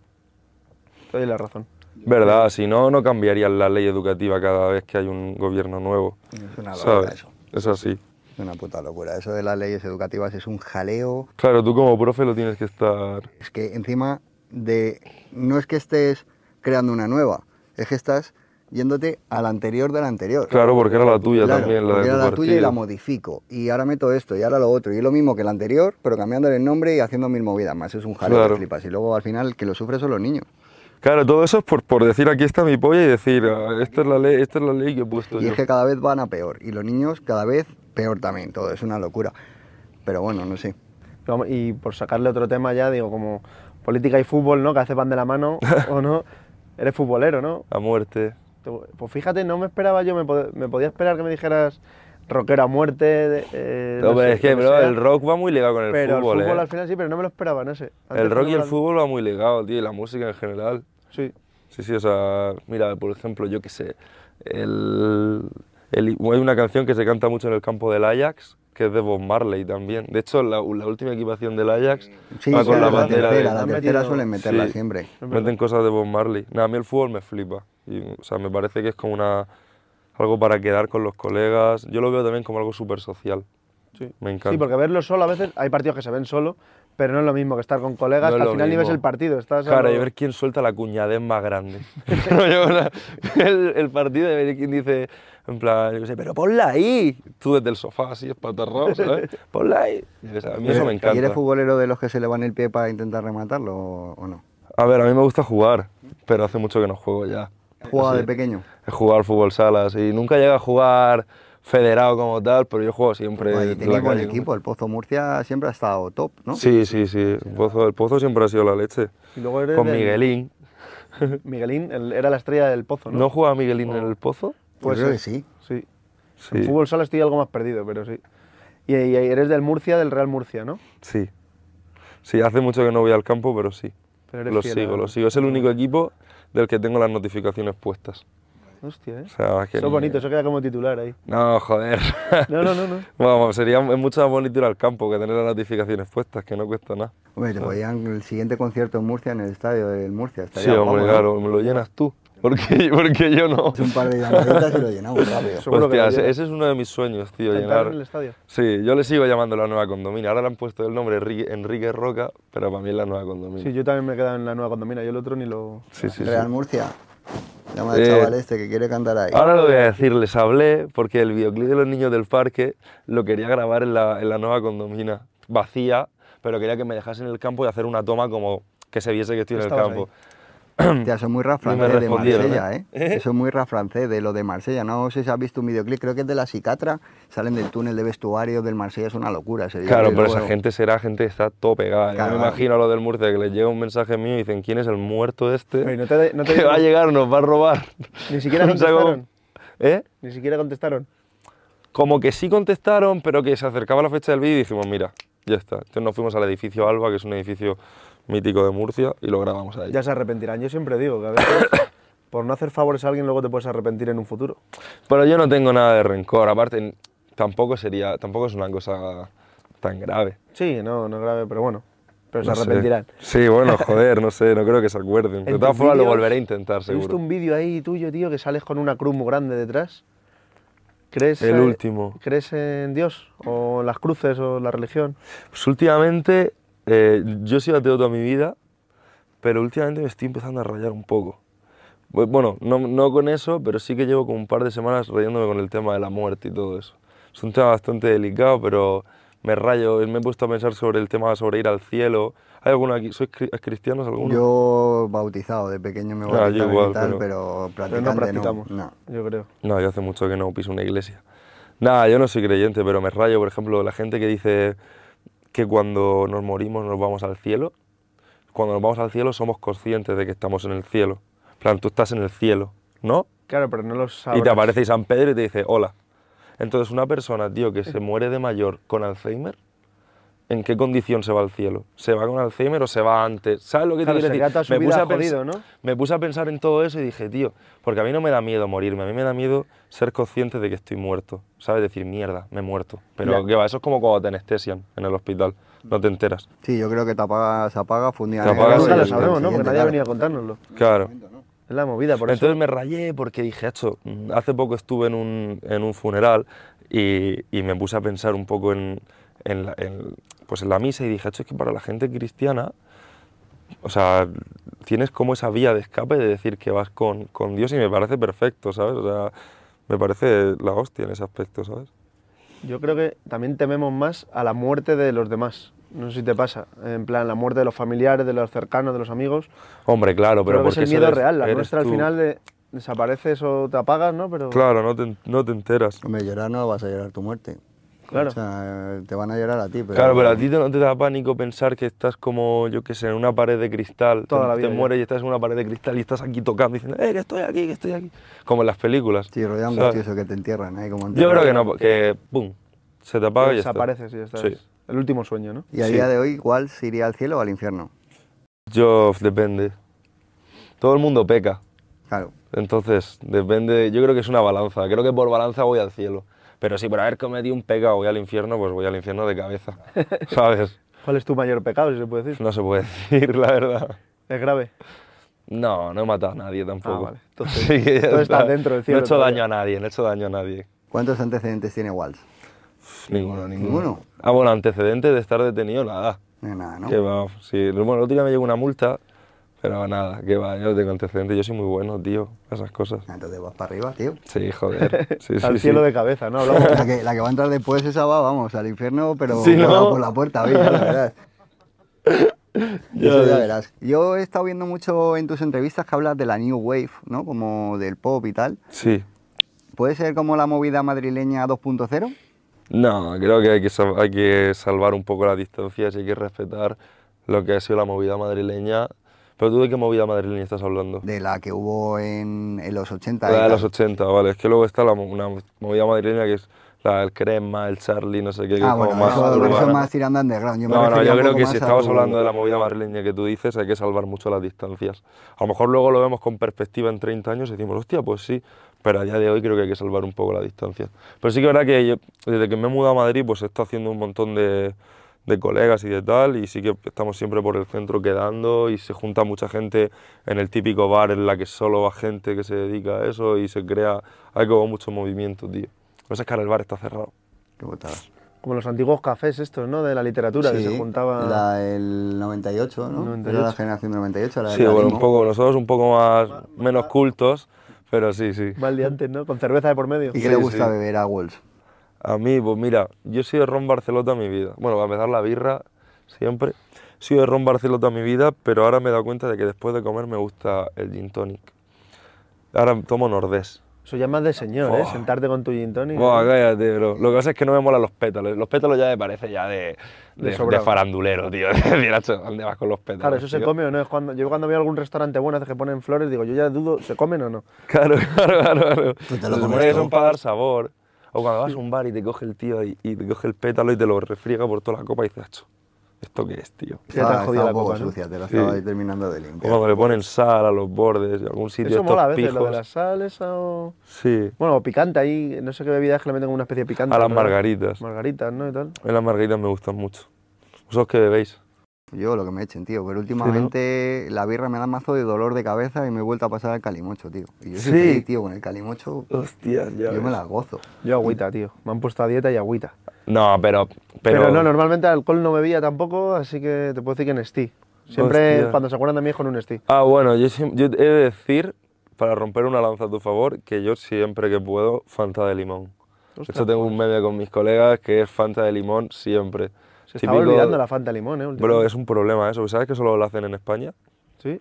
Te doy la razón. Verdad, si no, no cambiarían la ley educativa cada vez que hay un gobierno nuevo. Es una locura eso. Es así. una puta locura. Eso de las leyes educativas es un jaleo. Claro, tú como profe lo tienes que estar... Es que encima de... No es que estés creando una nueva, es que estás yéndote al anterior de la anterior. Claro, porque era la tuya también. La de era la tuya y la modifico. Y ahora meto esto y ahora lo otro. Y es lo mismo que el anterior, pero cambiándole el nombre y haciendo mil movidas más. Es un jaleo de flipas. Y luego al final que lo sufren son los niños. Claro, todo eso es por, decir aquí está mi polla y decir, ah, esta es la ley, esta es la ley que he puesto. Y es que cada vez van a peor. Y los niños cada vez peor también. Todo es una locura. Pero bueno, no sé. Y por sacarle otro tema ya, digo, como política y fútbol, ¿no? Que hace pan de la mano o no. Eres futbolero, ¿no? A muerte. Pues fíjate, no me esperaba yo, me, podía esperar que me dijeras rockero a muerte. Eh, no, es que, el rock va muy ligado con el pero fútbol. El fútbol eh. al final sí, pero no me lo esperaba, no sé. el rock y el fútbol va muy ligado, tío, y la música en general. Sí. Sí, sí, o sea, mira, por ejemplo, yo qué sé, el, hay una canción que se canta mucho en el campo del Ajax, que es de Bob Marley también. De hecho, la, última equipación del Ajax va con la, la bandera. la tercera suelen meterla siempre. Meten cosas de Bob Marley. Nada, a mí el fútbol me flipa o sea, me parece que es como una, algo para quedar con los colegas. Yo lo veo también como algo súper social. Sí. Me encanta. Sí, porque verlo solo a veces, hay partidos que se ven solo, pero no es lo mismo que estar con colegas, al final ni ves el partido. Estás claro, y ver quién suelta la cuñadez más grande. el, partido de ver quién dice, en plan, yo sé, pero ponla ahí. Tú desde el sofá así, espatarrado, ¿sabes? Ponla ahí. a mí eso me encanta. ¿Y eres futbolero de los que se le van el pie para intentar rematarlo o no? A ver, a mí me gusta jugar, pero hace mucho que no juego ya. ¿Jugaba de pequeño? He jugado al fútbol salas y nunca llega a jugar federado como tal, pero yo juego siempre. y buen equipo, el Pozo Murcia siempre ha estado top, ¿no? Sí, sí, sí, el Pozo, el Pozo siempre ha sido la leche. Con Miguelín. Miguelín era la estrella del Pozo, ¿no? ¿No jugaba Miguelín en el oh. Pozo? Pues sí. Sí. En fútbol sala estoy algo más perdido, pero sí. Y, eres del Murcia, del Real Murcia, ¿no? Sí. Sí, hace mucho que no voy al campo, pero sí. lo sigo, lo sigo. Es el único equipo del que tengo las notificaciones puestas. Hostia, ¿eh? O sea, eso es bonito, eso queda como titular ahí. No, joder. No, no, no. no. Vamos, sería mucho más bonito ir al campo que tener las notificaciones puestas, que no cuesta nada. Hombre, te ah. podían el siguiente concierto en Murcia, en el estadio del Murcia. sí, hombre, claro, me lo llenas tú. Porque, porque yo no. Es un par de llamaditas y lo llenamos rápido. Hostia, ese, es uno de mis sueños, tío, llenar. el estadio? Sí, yo le sigo llamando la nueva condomina. Ahora le han puesto el nombre Enrique Roca, pero para mí es la nueva condomina. Sí, yo también me he quedado en la nueva condomina, yo el otro ni lo. Sí, sí, Real Murcia. Llama al chaval eh, este que quiere cantar ahí. Ahora lo voy a decir, les hablé porque el videoclip de los niños del parque lo quería grabar en la, en la nueva condomina, vacía, pero quería que me dejasen en el campo y hacer una toma como que se viese que estoy en el campo. Hostia, eso muy rafrancés de Marsella, ¿eh? ¿eh? ¿Eh? muy rafrancés de lo de Marsella. No sé si has visto un videoclip, creo que es de la Cicatra. Salen del túnel de vestuario del Marsella, es una locura. Ese claro, pero esa gente será gente que está todo pegada. me imagino a lo del Murcia que les llega un mensaje mío y dicen: ¿Quién es el muerto este? no te, va a llegar, nos va a robar. Ni siquiera contestaron. ¿Eh? Ni siquiera contestaron. Como que sí contestaron, pero que se acercaba la fecha del vídeo y dijimos: Mira, ya está. Entonces nos fuimos al edificio Alba, que es un edificio mítico de Murcia y lo grabamos ahí. Ya se arrepentirán, yo siempre digo que a veces por no hacer favores a alguien luego te puedes arrepentir en un futuro. Pero yo no tengo nada de rencor, aparte tampoco sería, tampoco es una cosa tan grave. Sí, no, no es grave, pero bueno. Pero se arrepentirán. Sí, bueno, joder, no sé, no creo que se acuerden. De todas formas lo volveré a intentar, seguro. ¿Has un vídeo ahí tuyo, tío, que sales con una cruz muy grande detrás? ¿Crees, el último. ¿Crees en Dios o en las cruces o la religión? Pues últimamente eh, yo he sido ateo toda mi vida, pero últimamente me estoy empezando a rayar un poco. Bueno, no, no con eso, pero sí que llevo como un par de semanas rayándome con el tema de la muerte y todo eso. Es un tema bastante delicado, pero me rayo, me he puesto a pensar sobre el tema sobre ir al cielo. ¿Hay alguno aquí? ¿Sois cristianos alguno? Yo bautizado, de pequeño me ah, bautizaba y tal, pero, no practicamos. no. Yo creo. No, yo hace mucho que no piso una iglesia. Nada, yo no soy creyente, pero me rayo, por ejemplo, la gente que dice que cuando nos morimos nos vamos al cielo. Cuando nos vamos al cielo somos conscientes de que estamos en el cielo. plan, tú estás en el cielo, ¿no? Claro, pero no lo sabes. Y te aparece San Pedro y te dice, hola. Entonces una persona, tío, que se muere de mayor con Alzheimer, en qué condición se va al cielo. ¿Se va con Alzheimer o se va antes? ¿Sabes lo que te quiero decir? Me puse, a ¿no? me puse a pensar en todo eso y dije, tío, porque a mí no me da miedo morirme, a mí me da miedo ser consciente de que estoy muerto. ¿Sabes? Decir, mierda, me he muerto. Pero eso es como cuando te anestesian en el hospital, no te enteras. Sí, yo creo que te apaga, se apaga, fue lo sabemos, ¿no? Porque nadie ha venido a contárnoslo. Claro. Es la movida, por Entonces me rayé porque dije, hecho, mm, hace poco estuve en un, funeral y me puse a pensar un poco en en la, pues en la misa y dije, es que para la gente cristiana, o sea, tienes como esa vía de escape de decir que vas con, Dios y me parece perfecto, ¿sabes? O sea, me parece la hostia en ese aspecto, ¿sabes? Yo creo que también tememos más a la muerte de los demás. No sé si te pasa, en plan, la muerte de los familiares, de los cercanos, de los amigos. Hombre, claro, pero es el miedo real, la nuestra al final de, desapareces o te apagas, ¿no? Pero... Claro, no te, no te enteras. Hombre, llorar no vas a llorar tu muerte. Claro. te van a llorar a ti. Pero claro, pero a ti no te da pánico pensar que estás como, yo qué sé, en una pared de cristal. Toda te, la vida te mueres y estás en una pared de cristal y estás aquí tocando diciendo, eh, que estoy aquí, que estoy aquí. Como en las películas. Sí, eso que te entierran. ¿eh? yo creo que no, que pum, se te apaga y Desapareces y ya estás. El último sueño, ¿no? Y a día de hoy, ¿cuál se iría al cielo o al infierno? Yo, depende. Todo el mundo peca. Claro. Entonces, depende, yo creo que es una balanza. Creo que por balanza voy al cielo. Pero si por haber cometido un pecado, voy al infierno, pues voy al infierno de cabeza, ¿sabes? ¿Cuál es tu mayor pecado, si se puede decir? No se puede decir, la verdad. ¿Es grave? No, no he matado a nadie tampoco. Ah, vale. está. dentro No he hecho daño a nadie, no he hecho daño a nadie. ¿Cuántos antecedentes tiene Walsh? Ninguno, ninguno. Ah, bueno, antecedentes de estar detenido, nada. nada, ¿no? Que va, sí. Bueno, el otro día me llegó una multa pero nada, que va, yo tengo antecedentes, yo soy muy bueno, tío, esas cosas. Ah, entonces vas para arriba, tío. Sí, joder. Sí, al cielo de cabeza, ¿no? la, que, la, que, va a entrar después, esa va, vamos, al infierno, pero por, la, por, la, puerta, bien, la verdad. Eso ya verás. Yo he estado viendo mucho en tus entrevistas que hablas de la New Wave, ¿no? Como del pop y tal. Sí. ¿Puede ser como la movida madrileña 2.0? No, creo que hay, que hay que salvar un poco las distancias y hay que respetar lo que ha sido la movida madrileña ¿Pero tú de qué movida madrileña estás hablando? De la que hubo en, los 80. La de los 80, vale. Es que luego está la, una movida madrileña que es el Crema, el Charlie, no sé qué. ah, bueno, como más eso, más tirando Yo no, no, yo creo que si estamos hablando de la movida madrileña que tú dices, hay que salvar mucho las distancias. A lo mejor luego lo vemos con perspectiva en 30 años y decimos, hostia, pues sí, pero a día de hoy creo que hay que salvar un poco la distancia. Pero sí que es verdad que desde que me he mudado a Madrid, pues he estado haciendo un montón de, de colegas y de tal, y sí que estamos siempre por el centro quedando y se junta mucha gente en el típico bar en la que solo va gente que se dedica a eso y se crea Hay como mucho movimiento, tío. Lo que es que ahora el bar está cerrado. Qué Como los antiguos cafés estos, ¿no? De la literatura, que se juntaba la el 98, ¿no? 98. Era la generación 98. La sí, bueno, un poco, nosotros un poco más, menos cultos, pero sí, sí. Mal de antes, ¿no? Con cerveza de por medio. ¿Y qué le gusta beber a wolfs a mí, pues mira, yo soy de Ron Barceló mi vida. Bueno, para empezar la birra, siempre. he de Ron Barceló toda mi vida, pero ahora me he dado cuenta de que después de comer me gusta el gin tonic. Ahora tomo nordés. Eso ya más de señor, ¿eh? Sentarte con tu gin tonic. Buah, cállate, bro. Lo que pasa es que no me molan los pétalos. Los pétalos ya me parece ya de, de, de, de farandulero, tío. ¿Dónde vas con los pétalos? Claro, eso se come o no. Es cuando, yo cuando veo algún restaurante bueno que ponen flores, digo, yo ya dudo, ¿se comen o no? Claro, claro, claro. claro. son para dar sabor. O cuando vas a un bar y te coge el tío y, y te coge el pétalo y te lo refriega por toda la copa y dices, ¿esto qué es, tío? Ya te ah, sucia, te lo estaba terminando de limpiar. O cuando le ponen sal a los bordes, algún sitio Eso estos mola a veces, lo de la sal, esa o... Sí. Bueno, picante ahí, no sé qué bebida es que le meten como una especie de picante. A las margaritas. Margaritas, ¿no? Y tal. A las margaritas me gustan mucho. ¿Vosotros qué bebéis? Yo lo que me echen, tío. Pero últimamente la birra me da mazo de dolor de cabeza y me he vuelto a pasar al calimocho, tío. Y yo sí, tío, con el calimocho. Hostias, ya. Yo me la gozo. Yo agüita, tío. Me han puesto a dieta y agüita. No, pero, pero. no, normalmente alcohol no bebía tampoco, así que te puedo decir que en Siempre cuando se acuerdan de mí es con un Esti. Ah, bueno, yo, he de decir, para romper una lanza a tu favor, que yo siempre que puedo, Fanta de limón. Esto tengo un meme con mis colegas que es Fanta de limón siempre. Se estaba olvidando la falta de Limón, ¿eh? pero es un problema eso. ¿eh? ¿Sabes que solo lo hacen en España? Sí.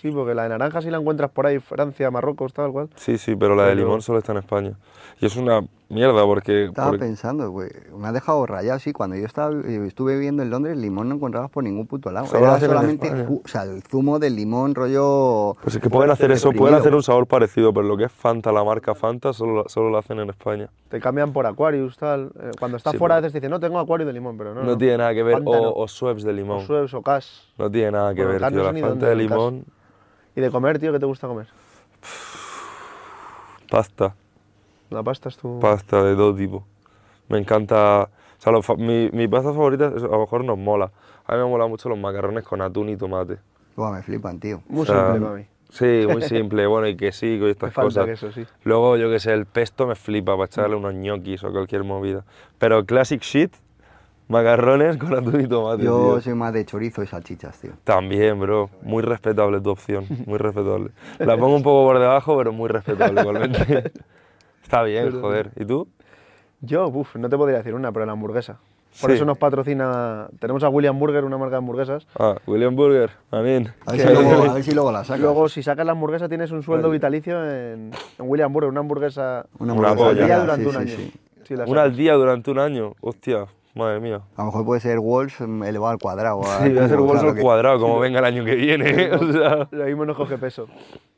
Sí, porque la de naranja sí la encuentras por ahí, Francia, Marruecos, tal cual. Sí, sí, pero la de limón solo está en España. Y es una mierda porque... Estaba pensando, güey, me ha dejado rayado, sí, cuando yo estaba, eh, estuve viviendo en Londres, el limón no encontrabas por ningún puto lado, era solamente, el zumo del limón rollo... Pues es que pueden hacer eso, pueden hacer un sabor parecido, pero lo que es Fanta, la marca Fanta, solo, lo hacen en España. Te cambian por Aquarius, tal, eh, cuando estás fuera a veces te dicen, no, tengo Aquarius de limón, pero no. No, tiene nada que ver, o, de limón. O o Cash. No tiene nada que ver, tío, la Fanta de limón... ¿Y de comer, tío, qué te gusta comer? Pasta. La pasta es tu... Pasta de todo tipo. Me encanta... O sea, mi, pasta favorita a lo mejor nos mola. A mí me mola mucho los macarrones con atún y tomate. Buah, me flipan, tío. Muy simple para mí. Sí, muy simple. bueno, y sí, y estas me falta cosas. sí. Luego, yo que sé, el pesto me flipa para echarle unos ñoquis o cualquier movida. Pero classic shit, macarrones con atún y tomate. Yo soy más de chorizo y salchichas, tío. También, bro. Muy respetable tu opción. Muy respetable. La pongo un poco por debajo, pero muy respetable igualmente. Está bien, joder. ¿Y tú? Yo, uff, no te podría decir una, pero la hamburguesa. Por eso nos patrocina. Tenemos a William Burger, una marca de hamburguesas. Ah, William Burger, también A, ver si luego, si la sacas. Luego, si sacas la hamburguesa, tienes un sueldo vitalicio en, William Burger, una hamburguesa, una hamburguesa al día durante un año. una al día durante un año, hostia madre mía. A lo mejor puede ser Wolves mm, elevado al cuadrado. Sí, va ah, a ser Wolves al cuadrado, como venga el año que viene. o sea, Lo mismo no coge peso.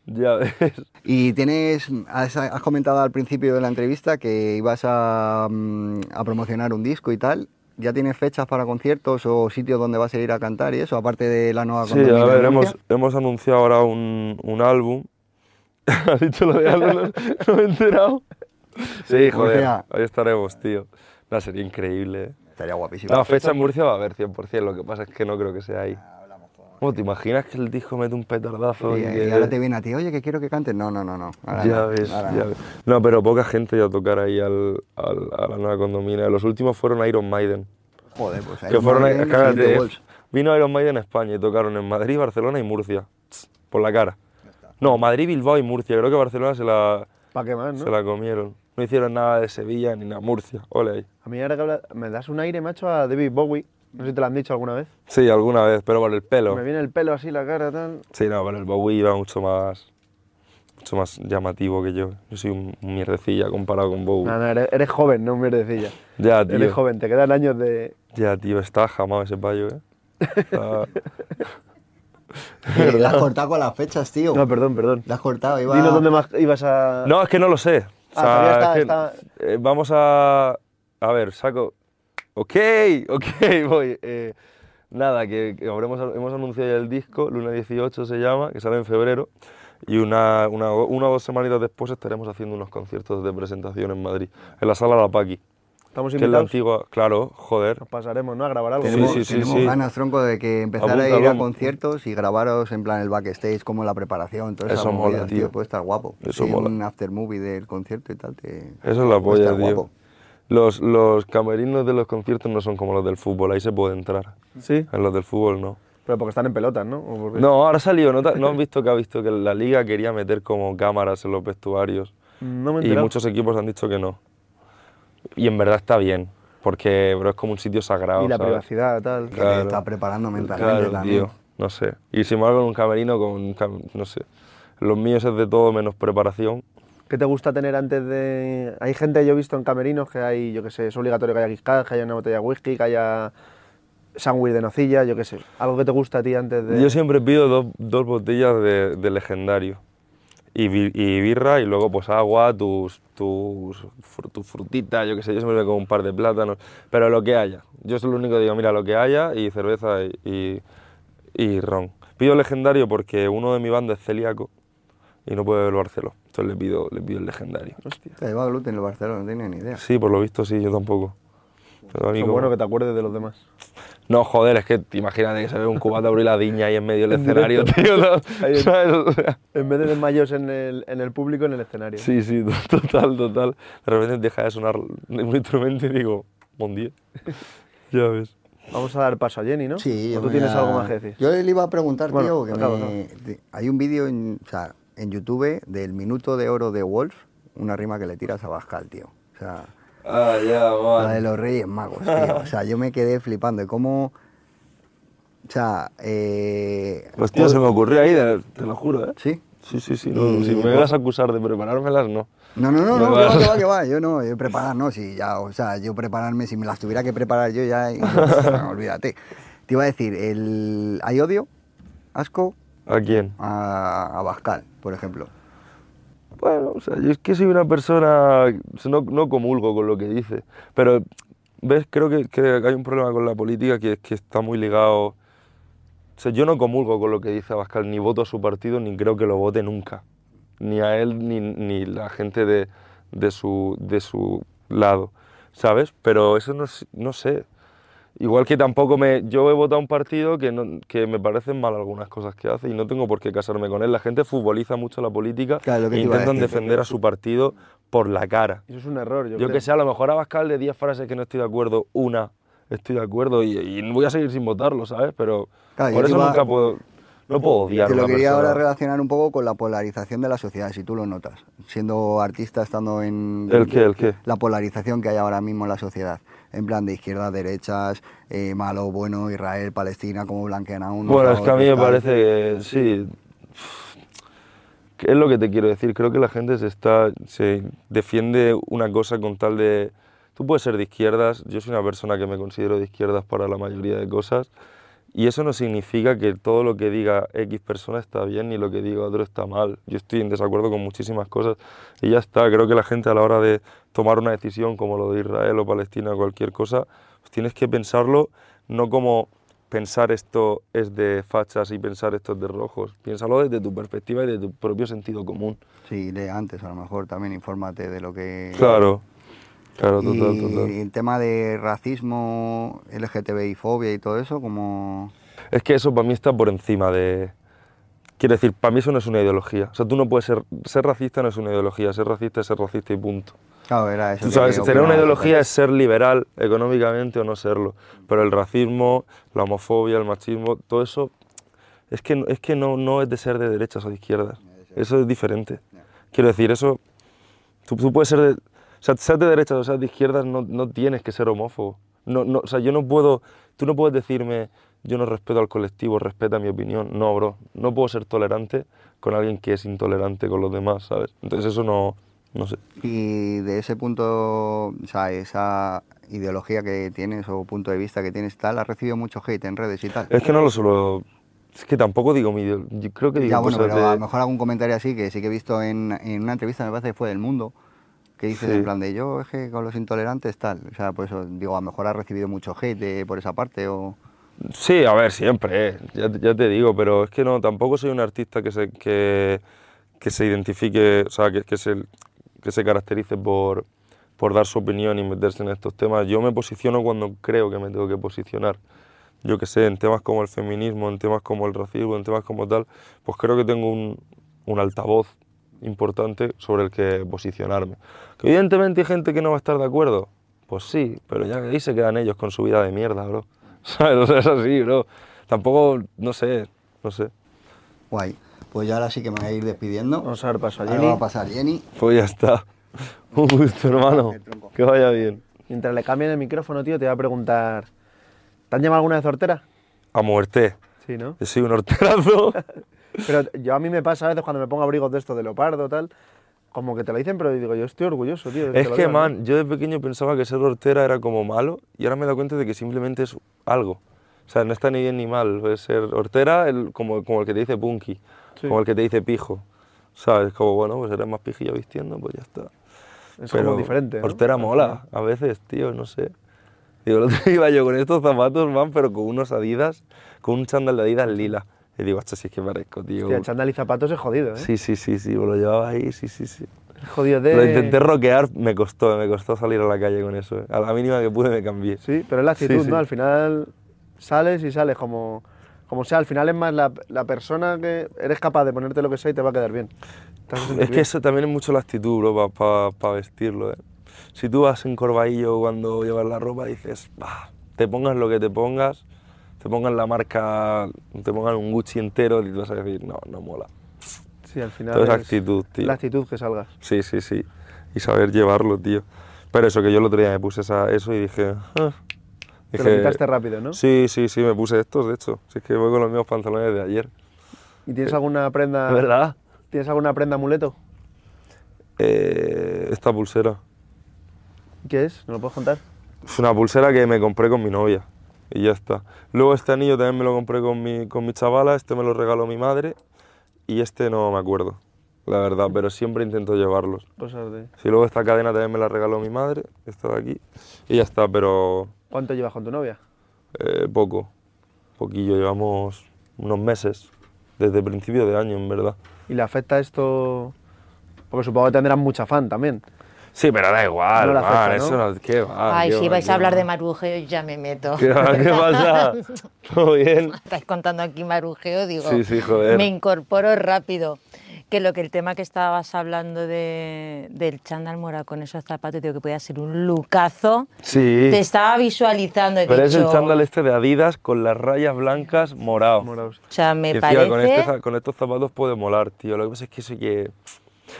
Ya ves. Y tienes, has, comentado al principio de la entrevista que ibas a, mm, a promocionar un disco y tal. ¿Ya tienes fechas para conciertos o sitios donde vas a ir a cantar y eso, aparte de la nueva Sí, a ver, hemos, anunciado ahora un, álbum. ¿Has dicho lo de álbum? no, me he enterado. Sí, joder, ahí estaremos, tío. Va a increíble. Eh. Estaría guapísimo. La fecha en Murcia va a haber 100%, lo que pasa es que no creo que sea ahí. Ah, ¿Cómo te imaginas que el disco mete un petardazo? Y, y, ahora te viene a ti, oye, que quiero que cantes. No, no, no, no. ya, no, ves, no. pero poca gente ya tocar ahí a la nueva condomina. Los últimos fueron Iron Maiden. Joder, pues Iron que fueron Vino Iron Maiden a España y tocaron en Madrid, Barcelona y Murcia. Por la cara. No, Madrid, Bilbao y Murcia. Creo que Barcelona se la, se la comieron no hicieron nada de Sevilla ni nada, Murcia, ole ahí. A mí ahora que hablas, me das un aire, macho, a David Bowie. No sé si te lo han dicho alguna vez. Sí, alguna vez, pero por el pelo. Me viene el pelo así, la cara, tal. Sí, no, pero el Bowie iba mucho más mucho más llamativo que yo. Yo soy un mierdecilla comparado con Bowie. No, no, eres, joven, no un mierdecilla. ya, tío. Eres joven, te quedan años de... Ya, tío, está jamado ese payo, ¿eh? Pero ¿La has cortado con las fechas, tío. No, perdón, perdón. La has cortado, iba... Dilo dónde más ibas a... No, es que no lo sé. Ah, eh, vamos a... A ver, saco... Ok, ok, voy. Eh, nada, que, hemos anunciado ya el disco, Luna 18 se llama, que sale en febrero. Y una, una, o dos semanitas después estaremos haciendo unos conciertos de presentación en Madrid, en la sala La Paqui. Estamos claro, joder. pasaremos, ¿no? A grabar algo. Tenemos, sí, sí, tenemos ganas, tronco, de que empezar a ir a conciertos y grabaros en plan el backstage, como la preparación, todo eso. mola, tío. Puede estar guapo. Eso Un after movie del concierto y tal. eso es la polla, tío. Los, los camerinos de los conciertos no son como los del fútbol, ahí se puede entrar. Sí. En los del fútbol no. Pero porque están en pelotas, ¿no? No, ahora salido ¿no, ¿no han visto que ha visto que la liga quería meter como cámaras en los vestuarios? No me he Y muchos equipos han dicho que no y en verdad está bien, porque es como un sitio sagrado. Y la privacidad, tal. Que te está preparando mentalmente también. no sé. Y si embargo, en un camerino, con, no sé. Los míos es de todo menos preparación. ¿Qué te gusta tener antes de.? Hay gente, yo he visto en camerinos que hay, yo qué sé, es obligatorio que haya guiscard, que haya una botella de whisky, que haya sándwich de nocilla, yo qué sé. Algo que te gusta a ti antes de. Yo siempre pido dos, dos botellas de, de legendario y, birra y luego pues agua, tus, tus, frutitas, yo qué sé, yo siempre me como un par de plátanos, pero lo que haya. Yo soy lo único que digo, mira, lo que haya y cerveza y, ron. Pido legendario porque uno de mi banda es celíaco y no puede beber Barceló. Entonces le pido, le pido el legendario. Hostia. Te lleva gluten el Barceló, no tenía ni idea. Sí, por lo visto sí, yo tampoco. Pero bueno que te acuerdes de los demás. No, joder, es que imagínate que se ve un cubata abrir la diña ahí en medio del escenario, tío. en vez de desmayos en el, en el público, en el escenario. Sí, sí, total, total. De repente deja de sonar un instrumento y digo, bon día. ya ves. Vamos a dar paso a Jenny, ¿no? Sí. ¿O tú tienes algo más que decir? Yo le iba a preguntar, tío, que hay un vídeo en, en YouTube del Minuto de Oro de Wolf, una rima que le tiras a Bascal, tío. O sea, Ah, ya, La de los Reyes Magos, tío. O sea, yo me quedé flipando. ¿Y cómo.? O sea. Eh, Hostia, pues, se me ocurrió ahí, te lo juro, ¿eh? Sí. Sí, sí, sí. No, si me vas a acusar de preparármelas, no. No, no, no, no, que va, que va, que va. Yo no, yo preparar, no, si ya, o sea, yo prepararme, si me las tuviera que preparar yo ya, olvídate. Te iba a decir, el, ¿hay odio? ¿Asco? ¿A quién? A, a Bascal, por ejemplo. Bueno, es que soy una persona, no, no comulgo con lo que dice, pero ves, creo que, hay un problema con la política que que está muy ligado... yo no comulgo con lo que dice Abascal, ni voto a su partido, ni creo que lo vote nunca, ni a él, ni, ni la gente de, de, su, de su lado, ¿sabes? Pero eso no, no sé, Igual que tampoco me... Yo he votado un partido que, que me parecen mal algunas cosas que hace y no tengo por qué casarme con él. La gente futboliza mucho la política e intentan defender a su partido por la cara. Eso es un error, yo, yo que sé, a lo mejor a Abascal de 10 frases que no estoy de acuerdo, una estoy de acuerdo y, y voy a seguir sin votarlo, ¿sabes? Pero por eso nunca puedo... No puedo odiar. Te lo quería ahora relacionar un poco con la polarización de la sociedad, si tú lo notas, siendo artista, estando en... ¿El qué? ¿El qué? La polarización que hay ahora mismo en la sociedad en plan de izquierdas, derechas, eh, malo, bueno, Israel, Palestina, cómo blanquean a uno. Bueno, es que a mí me parece que sí. Es lo que te quiero decir. Creo que la gente se, está, se defiende una cosa con tal de. Tú puedes ser de izquierdas, yo soy una persona que me considero de izquierdas para la mayoría de cosas, y eso no significa que todo lo que diga X persona está bien ni lo que diga otro está mal. Yo estoy en desacuerdo con muchísimas cosas y ya está. Creo que la gente a la hora de tomar una decisión como lo de Israel o Palestina, o cualquier cosa, pues tienes que pensarlo no como pensar esto es de fachas y pensar esto es de rojos. Piénsalo desde tu perspectiva y de tu propio sentido común. Sí, lee antes, a lo mejor también infórmate de lo que... Claro, claro, total, total. Y el tema de racismo, LGTBI fobia y todo eso, como... Es que eso para mí está por encima de... Quiero decir, para mí eso no es una ideología. O sea, tú no puedes ser... Ser racista no es una ideología, ser racista es ser racista y punto. Tú sabes, tener una ideología es ser liberal económicamente o no serlo, pero el racismo, la homofobia, el machismo, todo eso es que, es que no, no es de ser de derechas o de izquierdas, eso es diferente. Quiero decir, eso, tú, puedes ser de, sea, de derechas o seas de izquierdas, no, no tienes que ser homófobo. No, no, o sea, yo no puedo, tú no puedes decirme, yo no respeto al colectivo, respeta mi opinión. No, bro, no puedo ser tolerante con alguien que es intolerante con los demás, ¿sabes? Entonces eso no, no sé. Y de ese punto, o sea, esa ideología que tienes o punto de vista que tienes, tal, has recibido mucho hate en redes y tal. Es que no lo suelo es que tampoco digo mi yo creo que digo ya, bueno, pero a lo mejor hago un comentario así que sí que he visto en, una entrevista, me parece que fue del mundo, que dice en plan de yo es que con los intolerantes tal. O sea, pues digo, a lo mejor ha recibido mucho hate eh, por esa parte o. Sí, a ver, siempre, eh, ya, te digo, pero es que no, tampoco soy un artista que se, que, que se identifique, o sea, que, que, el que se caracterice por, por dar su opinión y meterse en estos temas. Yo me posiciono cuando creo que me tengo que posicionar. Yo que sé, en temas como el feminismo, en temas como el racismo, en temas como tal, pues creo que tengo un, un altavoz importante sobre el que posicionarme. evidentemente hay gente que no va a estar de acuerdo. Pues sí, pero ya que ahí se quedan ellos con su vida de mierda, bro. ¿Sabes? O sea, es así, bro. Tampoco, no sé, no sé. Guay. Pues ya ahora sí que me voy a ir despidiendo. Vamos a ver, pasar Jenny. a pasar Jenny. Pues ya está. Un gusto, hermano. Que vaya bien. Mientras le cambien el micrófono, tío, te voy a preguntar. ¿Te han llamado alguna vez hortera? A muerte. Sí, ¿no? Yo soy un horterazo. pero yo a mí me pasa a veces cuando me pongo abrigos de esto de leopardo, tal. Como que te lo dicen, pero digo, yo estoy orgulloso, tío. Es que, man, yo de pequeño pensaba que ser hortera era como malo y ahora me he dado cuenta de que simplemente es algo. O sea, no está ni bien ni mal. ser hortera el, como, como el que te dice punky. Como el que te dice pijo. ¿Sabes? Como, bueno, pues eres más pijillo vistiendo, pues ya está. Es Pero como diferente. ¿no? mola, a veces, tío, no sé. Digo, el otro iba yo con estos zapatos, man, pero con unos Adidas, con un chándal de Adidas lila. Y digo, hasta si es que parezco, tío. Hostia, chándal y zapatos es jodido, ¿eh? Sí, sí, sí, sí, pues lo llevaba ahí, sí, sí, sí. Jodido de... Lo intenté roquear, me costó, me costó salir a la calle con eso. Eh. A la mínima que pude me cambié. Sí, pero es la actitud, ¿no? Al final sales y sales como como sea, al final es más la, persona que eres capaz de ponerte lo que sea y te va a quedar bien. Es que eso también es mucho la actitud, bro, para vestirlo. ¿eh? Si tú vas en corbaillo cuando llevas la ropa, dices, te pongas lo que te pongas, te pongan la marca, te pongan un Gucci entero y vas a decir, no, no mola. Sí, al final. Todo es actitud, tío. La actitud que salgas. Sí, sí, sí. Y saber llevarlo, tío. Pero eso, que yo el otro día me puse esa, eso y dije, ah, te lo rápido, ¿no? Sí, sí, sí, me puse estos, de hecho. sí es que voy con los mismos pantalones de ayer. ¿Y tienes alguna prenda? ¿Verdad? ¿Tienes alguna prenda amuleto? Eh, esta pulsera. ¿Qué es? ¿No lo puedes contar? Es una pulsera que me compré con mi novia. Y ya está. Luego este anillo también me lo compré con mi, con mi chavala, este me lo regaló mi madre y este no me acuerdo, la verdad, pero siempre intento llevarlos. Cosas Sí, luego esta cadena también me la regaló mi madre, esta de aquí, y ya está, pero ¿Cuánto llevas con tu novia? Eh, poco, poquillo, llevamos unos meses, desde principio de año en verdad. ¿Y le afecta esto? Porque supongo que tendrás mucha fan también. Sí, pero da igual, no man, afecta, Ay, si vais a hablar de marujeo, ya me meto. ¿Qué, pasa? ¿Todo bien? Estáis contando aquí marujeo, digo, sí, sí, joder. me incorporo rápido que lo que el tema que estabas hablando de, del chándal morado con esos zapatos, digo que podía ser un lucazo. Sí. Te estaba visualizando. Pero es el chándal este de Adidas con las rayas blancas morado. Morados. O sea, me este Con, estos zapatos puede molar, tío. Lo que pasa es que eso que...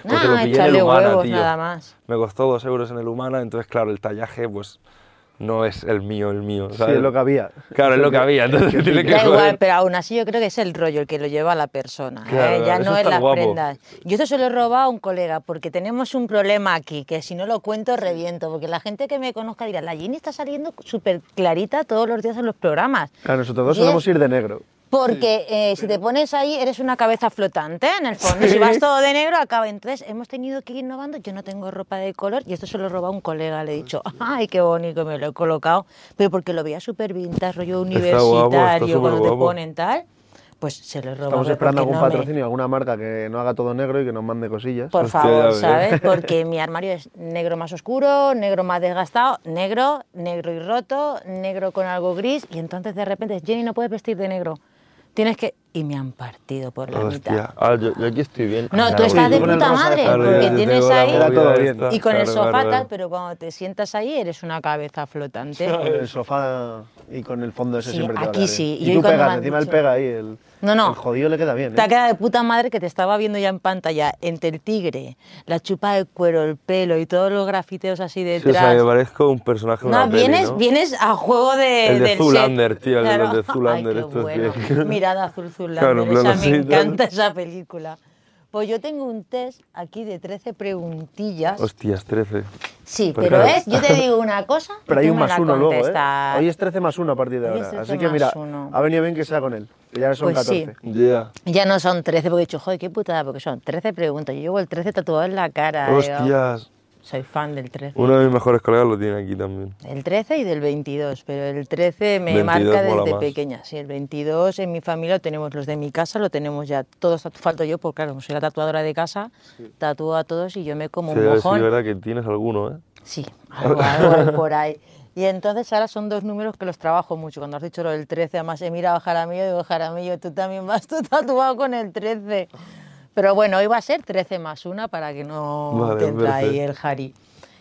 Porque ah, Nada más. Me costó dos euros en el Humana, entonces, claro, el tallaje, pues no es el mío, el mío. ¿sabes? Sí, es lo que había. Claro, es lo que había. Entonces tiene que da pero aún así yo creo que es el rollo el que lo lleva a la persona. ¿eh? Ya no es las prendas. Yo esto se lo he robado a un colega porque tenemos un problema aquí que si no lo cuento reviento. Porque la gente que me conozca dirá, la Ginny está saliendo súper clarita todos los días en los programas. Claro, nosotros dos solemos ir de negro. Porque eh, si te pones ahí, eres una cabeza flotante en el fondo. Si vas todo de negro, acaba. Entonces, hemos tenido que ir innovando. Yo no tengo ropa de color y esto se lo roba un colega. Le he dicho, ah, ay, qué bonito, me lo he colocado. Pero porque lo veía súper vintage, rollo universitario, cuando te ponen tal pues se lo robamos. Estamos esperando algún patrocinio, alguna marca que no haga todo negro y que nos mande cosillas. Por favor, ¿sabes? Porque mi armario es negro más oscuro, negro más desgastado, negro, negro y roto, negro con algo gris, y entonces de repente, Jenny, no puedes vestir de negro tienes que y me han partido por la mitad. Ah, yo, aquí estoy bien. No, tú estás de puta madre, porque tienes ahí y con el sofá tal, pero cuando te sientas ahí eres una cabeza flotante. el sofá y con el fondo ese siempre te aquí sí. Y, tú pegas, encima él pega ahí, el, no, no. el jodido le queda bien. Te ha ¿eh? quedado de puta madre que te estaba viendo ya en pantalla, entre el tigre, la chupa de cuero, el pelo y todos los grafiteos así detrás. Sí, parezco un personaje no, vienes, vienes a juego de... El de Zulander, tío, el de Zulander. Mirada azul, azul Claro, me encanta esa película. Pues yo tengo un test aquí de 13 preguntillas. Hostias, 13. Sí, pues pero es, ¿eh? yo te digo una cosa. Pero hay un más uno luego, ¿eh? Hoy es 13 más uno a partir de ahora. Así que mira, ha venido bien que sea con él. ya son 14. Pues sí. Ya no son 13, porque he dicho, joder, qué putada, porque son 13 preguntas. Yo llevo el 13 tatuado en la cara. Hostias. Soy fan del 13. Uno de mis mejores colegas lo tiene aquí también. El 13 y del 22, pero el 13 me marca desde pequeña. Sí, el 22 en mi familia lo tenemos los de mi casa, lo tenemos ya todos. Falto yo, porque claro, soy la tatuadora de casa, tatúo a todos y yo me como un mojón. Sí, verdad que tienes alguno, ¿eh? Sí, algo, por ahí. Y entonces ahora son dos números que los trabajo mucho. Cuando has dicho lo del 13, además he mirado a Jaramillo y digo, Jaramillo, tú también vas tú tatuado con el 13. Pero bueno, hoy va a ser 13 más 1 para que no te entra ahí el jari.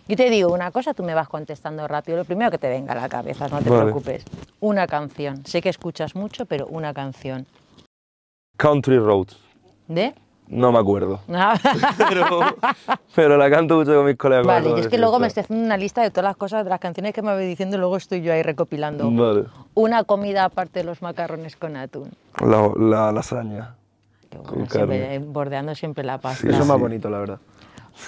Yo te digo una cosa, tú me vas contestando rápido, lo primero que te venga a la cabeza, no te preocupes. Una canción, sé que escuchas mucho, pero una canción. Country roads ¿De? No me acuerdo. Ah. pero, pero, la canto mucho con mis colegas. Vale, es que luego me estoy haciendo una lista de todas las cosas, de las canciones que me voy diciendo, luego estoy yo ahí recopilando. Vale. Una comida aparte de los macarrones con atún. La, la lasaña que eh, bordeando siempre la pasta. eso es más bonito, la verdad.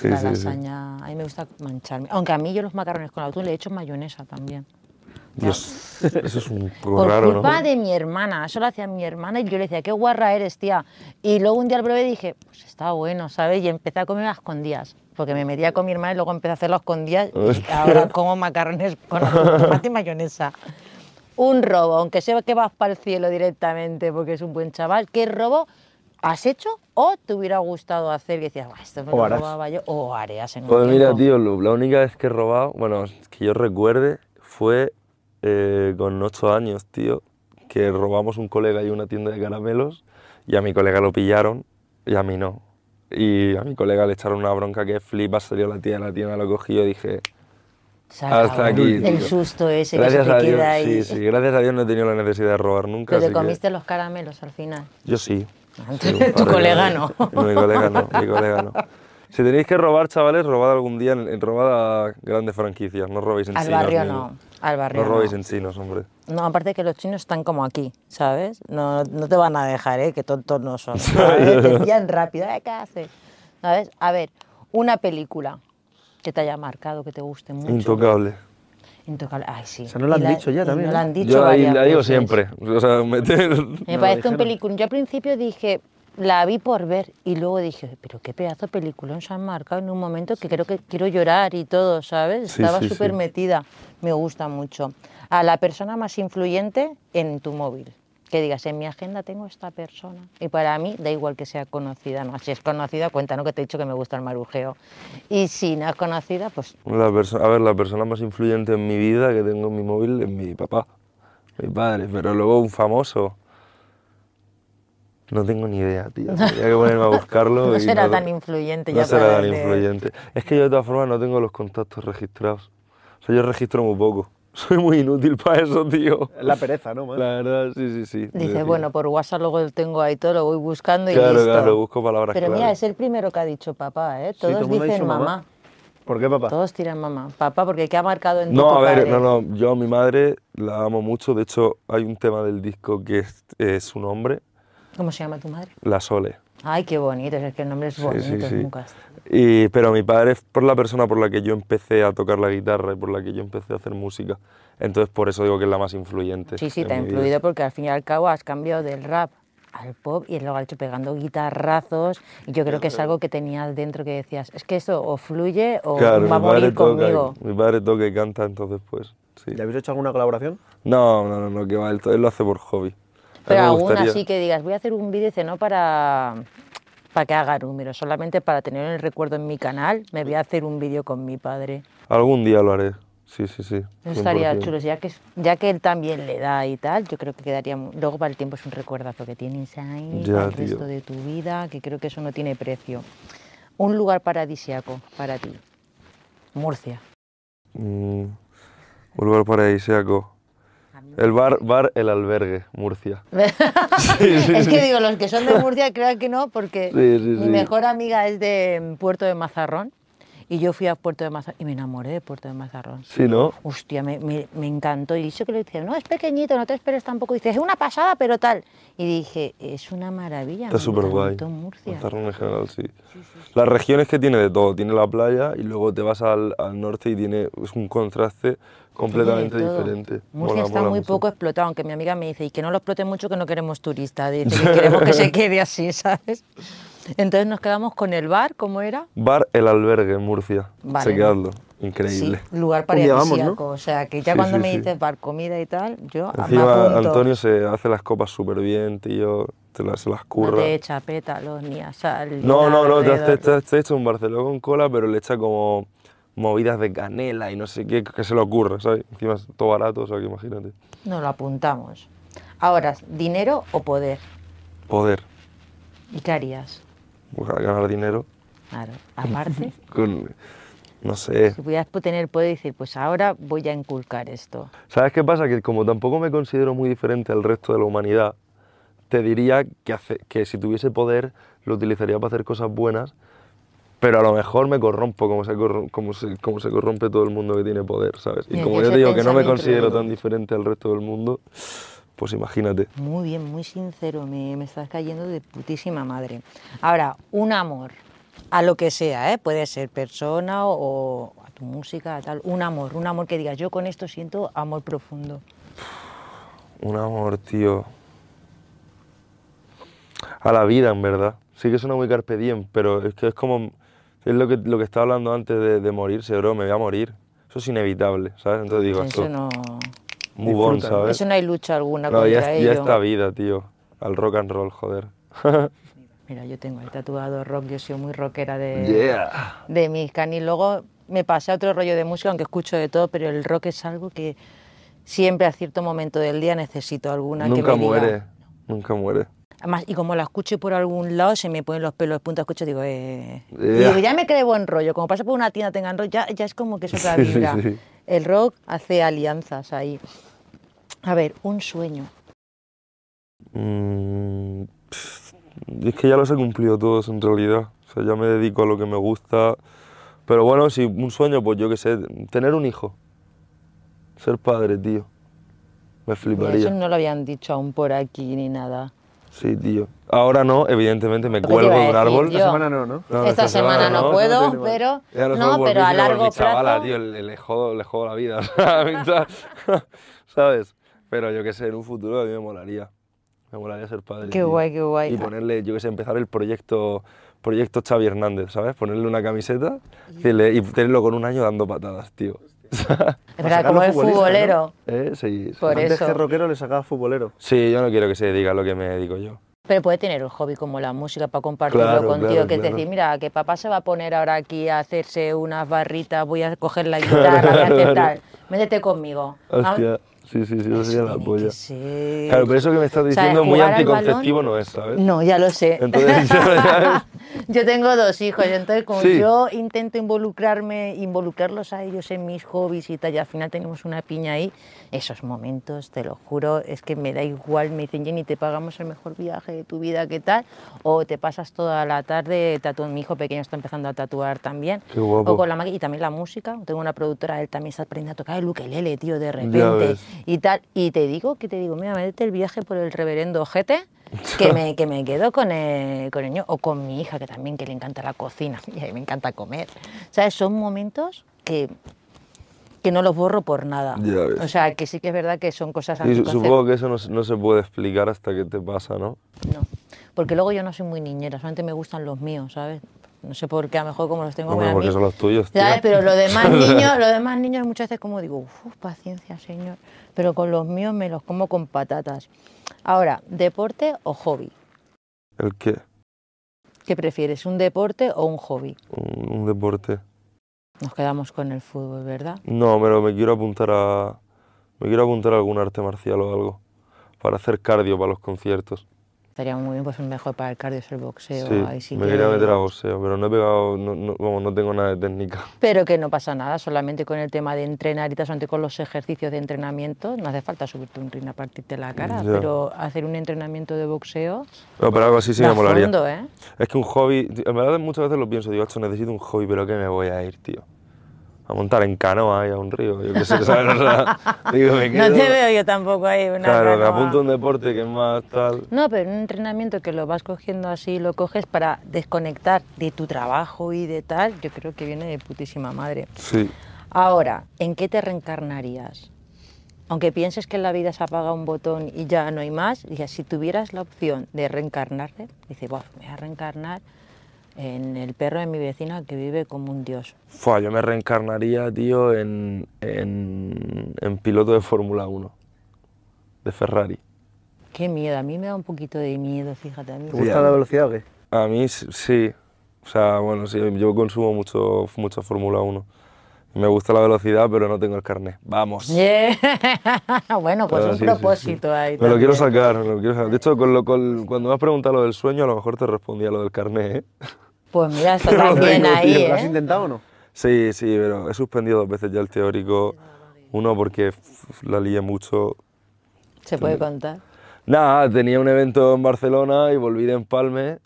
la lasaña, a mí me gusta mancharme. Aunque a mí yo los macarrones con atún le he hecho mayonesa también. Dios, eso es un poco Por culpa de mi hermana, eso lo hacía mi hermana y yo le decía, qué guarra eres, tía. Y luego un día al y dije, pues está bueno, ¿sabes? Y empecé a comer a escondidas, porque me metía con mi hermana y luego empecé a hacerlo a escondidas y ahora como macarrones con tomate y mayonesa. Un robo, aunque sea que vas para el cielo directamente porque es un buen chaval, ¿qué robo? has hecho o te hubiera gustado hacer y decías, esto me lo robaba yo, o áreas en Pues mira, tío, la única vez que he robado, bueno, que yo recuerde, fue eh, con ocho años, tío, que robamos un colega y una tienda de caramelos y a mi colega lo pillaron y a mí no. Y a mi colega le echaron una bronca que flipa, salió la tía, la tienda lo cogió y dije, Hasta aquí. El susto ese gracias que se a Dios, ahí. Sí, sí, gracias a Dios no he tenido la necesidad de robar nunca. ¿Pero te comiste los caramelos al final? Yo sí. tu colega no. Mi colega no, mi colega no. Si tenéis que robar, chavales, robad algún día, robad a grandes franquicias, no robéis en chinos. Al barrio no, al barrio No robéis en chinos, hombre. No, aparte que los chinos están como aquí, ¿sabes? No, no te van a dejar, ¿eh? Que tontos no son. te en rápido, eh, ¿Qué haces? ¿Sabes? A ver, una película que te haya marcado, que te guste mucho. Intocable. Intocable. Ay, sí. O sea, no lo han dicho ya también. Yo la digo siempre. Me parece un peliculón. Yo al principio dije, la vi por ver y luego dije, pero qué pedazo de peliculón se han marcado en un momento que creo que quiero llorar y todo, ¿sabes? Estaba súper metida. Me gusta mucho. A la persona más influyente en tu móvil que digas, en mi agenda tengo esta persona. Y para mí da igual que sea conocida, no. Si es conocida, cuéntanos Que te he dicho que me gusta el marujeo. Y si no es conocida, pues... a ver, la persona más influyente en mi vida que tengo en mi móvil es mi papá, mi padre, pero luego un famoso. No tengo ni idea, tío. Habría que ponerme a buscarlo. no será tan influyente. No será tan influyente. Es que yo de todas formas no tengo los contactos registrados. O sea, yo registro muy poco. soy muy inútil para eso, tío. La pereza, ¿no? La verdad, sí, sí, sí. Dice, bueno, por WhatsApp luego tengo ahí todo, lo voy buscando y listo. Claro, busco palabras Pero mira, es el primero que ha dicho papá, ¿eh? Todos dicen mamá. ¿Por qué papá? Todos tiran mamá. Papá, porque ¿qué ha marcado en No, a ver, no, no. Yo a mi madre la amo mucho. De hecho, hay un tema del disco que es, es su nombre. ¿Cómo se llama tu madre? La Sole. Ay, qué bonito, es que el nombre es bonito, sí, y, pero mi padre es por la persona por la que yo empecé a tocar la guitarra y por la que yo empecé a hacer música. Entonces por eso digo que es la más influyente. Sí, sí, te ha influido porque al fin y al cabo has cambiado del rap al pop y luego has hecho pegando guitarrazos. Y yo creo que es algo que tenías dentro que decías, es que eso o fluye o va a morir conmigo. mi padre toca y canta, entonces pues... Sí. habéis hecho alguna colaboración? No, no, no, que va, él lo hace por hobby. Pero aún así que digas, voy a hacer un vídeo, no para, para que haga números, solamente para tener el recuerdo en mi canal, me voy a hacer un vídeo con mi padre. Algún día lo haré, sí, sí, sí. estaría chulo, ya que, él también le da y tal, yo creo que quedaría... Luego para el tiempo es un recuerdazo que tienes ahí, el resto de tu vida, que creo que eso no tiene precio. Un lugar paradisiaco para ti, Murcia. Mm, un lugar paradisiaco. El bar, bar El Albergue, Murcia. es que digo, los que son de Murcia creo que no, porque mi mejor amiga es de Puerto de Mazarrón. Y yo fui a Puerto de Mazarrón y me enamoré de Puerto de Mazarrón. Sí, ¿no? Hostia, me, encantó. Y yo que le decían, no, es pequeñito, no te esperes tampoco. Dices, dice, es una pasada, pero tal. Y dije, es una maravilla. Está súper guay. Mazarrón en general, sí. Las regiones que tiene de todo. Tiene la playa y luego te vas al, norte y tiene es un contraste completamente diferente. Murcia está muy poco explotado, aunque mi amiga me dice, y que no lo explote mucho, que no queremos turistas. Dice, queremos que se quede así, ¿sabes? Entonces nos quedamos con el bar, ¿cómo era? Bar El Albergue, en Murcia. Se Increíble. lugar paradisíaco. O sea, que ya cuando me dices bar, comida y tal, yo Encima, Antonio se hace las copas súper bien, tío. Te las, se las curra. No te echa pétalos ni a No, no, no. Te, te, un Barcelona con cola, pero le echa como movidas de canela y no sé qué, que se le ocurre, ¿sabes? Encima todo barato, o sea, que imagínate. Nos lo apuntamos. Ahora, ¿dinero o poder? Poder. ¿Y qué harías? ganar dinero. Claro, aparte. no sé. Si pudieras tener poder decir, pues ahora voy a inculcar esto. ¿Sabes qué pasa? Que como tampoco me considero muy diferente al resto de la humanidad, te diría que, hace, que si tuviese poder lo utilizaría para hacer cosas buenas, pero a lo mejor me corrompo como se, como se, como se corrompe todo el mundo que tiene poder, ¿sabes? Y, y como yo te digo que no me considero tan diferente al resto del mundo, pues imagínate. Muy bien, muy sincero, me, estás cayendo de putísima madre. Ahora, un amor, a lo que sea, ¿eh? puede ser persona o, a tu música, tal, un amor, un amor que digas, yo con esto siento amor profundo. Un amor, tío. A la vida, en verdad. Sí que suena muy carpe diem, pero es que es como... Es lo que, lo que estaba hablando antes de, morirse, bro, me voy a morir. Eso es inevitable, ¿sabes? Entonces digo, esto... No... Muy Eso no hay lucha alguna contra ya, Ya está vida, tío, al rock and roll, joder. Mira, yo tengo el tatuado rock, yo soy muy rockera de, de mis canis. Luego me pasé a otro rollo de música, aunque escucho de todo, pero el rock es algo que siempre a cierto momento del día necesito alguna nunca que me muere, Nunca muere. Además, y como la escucho por algún lado, se me ponen los pelos de punta, escucho, digo, eh. digo, ya me quedé buen rollo. Como pasa por una tienda, tengan rollo, ya, es como que es otra vida el rock hace alianzas ahí. A ver, un sueño. Mm, es que ya los he cumplido todos en realidad. O sea, ya me dedico a lo que me gusta. Pero bueno, si un sueño, pues yo qué sé, tener un hijo. Ser padre, tío. Me fliparía. eso no lo habían dicho aún por aquí ni nada. Sí, tío. Ahora no, evidentemente me cuelgo en un árbol. Esta semana no, ¿no? esta, semana, no, puedo, pero. No, pero a largo plazo. Chavala, tío, le, jodo, le jodo la vida. ¿Sabes? Pero yo qué sé, en un futuro a mí me molaría. Me molaría ser padre. Qué guay, qué guay. Y ponerle, yo qué sé, empezar el proyecto proyecto Xavi Hernández, ¿sabes? Ponerle una camiseta y tenerlo con un año dando patadas, tío. es verdad, como el futbolero. ¿no? Eh, sí, sí. Por Antes eso. que rockero le sacaba futbolero. Sí, yo no quiero que se diga lo que me dedico yo. Pero puede tener un hobby como la música para compartirlo contigo, que te decir, mira, que papá se va a poner ahora aquí a hacerse unas barritas, voy a coger la guitarra, voy a hacer tal. Métete conmigo. Ah. Hostia. Sí, sí, sí, eso sería la polla. Claro, pero eso que me estás diciendo muy anticonceptivo no es, ¿sabes? No, ya lo sé. Entonces, ¿sabes? Yo tengo dos hijos, entonces como yo intento involucrarme, involucrarlos a ellos en mis hobbies y tal, y al final tenemos una piña ahí, esos momentos, te lo juro, es que me da igual, me dicen, Jenny, te pagamos el mejor viaje de tu vida, ¿qué tal? O te pasas toda la tarde tatuando, mi hijo pequeño está empezando a tatuar también, Qué guapo. o con la y también la música, tengo una productora, él también está aprendiendo a tocar el ukelele, tío, de repente, y tal, y te digo, que te digo, mira, métete el viaje por el reverendo Ojete, que me, que me quedo con el, con niño o con mi hija, que también que le encanta la cocina y a mí me encanta comer. ¿Sabes? Son momentos que que no los borro por nada. O sea, que sí que es verdad que son cosas... Y supongo que eso no, se puede explicar hasta que te pasa, ¿no? No, porque luego yo no soy muy niñera, solamente me gustan los míos, ¿sabes? No sé por qué, a lo mejor como los tengo no, porque son los tuyos, Pero los demás niños, los demás niños muchas veces como digo, uff, paciencia, señor. Pero con los míos me los como con patatas. Ahora, ¿deporte o hobby? ¿El qué? ¿Qué prefieres, un deporte o un hobby? Un, deporte. Nos quedamos con el fútbol, ¿verdad? No, pero me quiero apuntar a me quiero apuntar a algún arte marcial o algo para hacer cardio para los conciertos. Estaría muy bien, pues mejor para el cardio es boxeo. Sí, me quería meter a boxeo, pero no he pegado, no, tengo nada de técnica. Pero que no pasa nada, solamente con el tema de entrenar y solamente con los ejercicios de entrenamiento, no hace falta subirte un ring a partirte la cara, pero hacer un entrenamiento de boxeo... No, pero algo así sí me molaría. ¿eh? Es que un hobby, en verdad muchas veces lo pienso, digo, esto necesito un hobby, pero qué me voy a ir, tío a montar en canoa y a un río, yo qué sé, ¿sabes? No te veo yo tampoco ahí. Una claro, apunto a un deporte que es más tal. No, pero un entrenamiento que lo vas cogiendo así, lo coges para desconectar de tu trabajo y de tal, yo creo que viene de putísima madre. Sí. Ahora, ¿en qué te reencarnarías? Aunque pienses que en la vida se apaga un botón y ya no hay más, y si tuvieras la opción de reencarnarte, dices, me voy a reencarnar en el perro de mi vecina que vive como un dios. Fua, yo me reencarnaría, tío, en, en, piloto de Fórmula 1, de Ferrari. Qué miedo, a mí me da un poquito de miedo, fíjate. ¿Te gusta la velocidad qué? A mí sí, o sea, bueno, sí, yo consumo mucho, mucho Fórmula 1. Me gusta la velocidad, pero no tengo el carnet. Vamos. bueno, pues un propósito Me lo quiero sacar, me lo quiero sacar. De hecho, cuando me has preguntado lo del sueño, a lo mejor te respondía lo del carnet, ¿eh? Pues mira, está también ahí. ¿eh? ¿Lo has intentado o no? Sí, sí, pero he suspendido dos veces ya el teórico. Uno porque la lié mucho. ¿Se puede contar? Nada, tenía un evento en Barcelona y volví de Empalme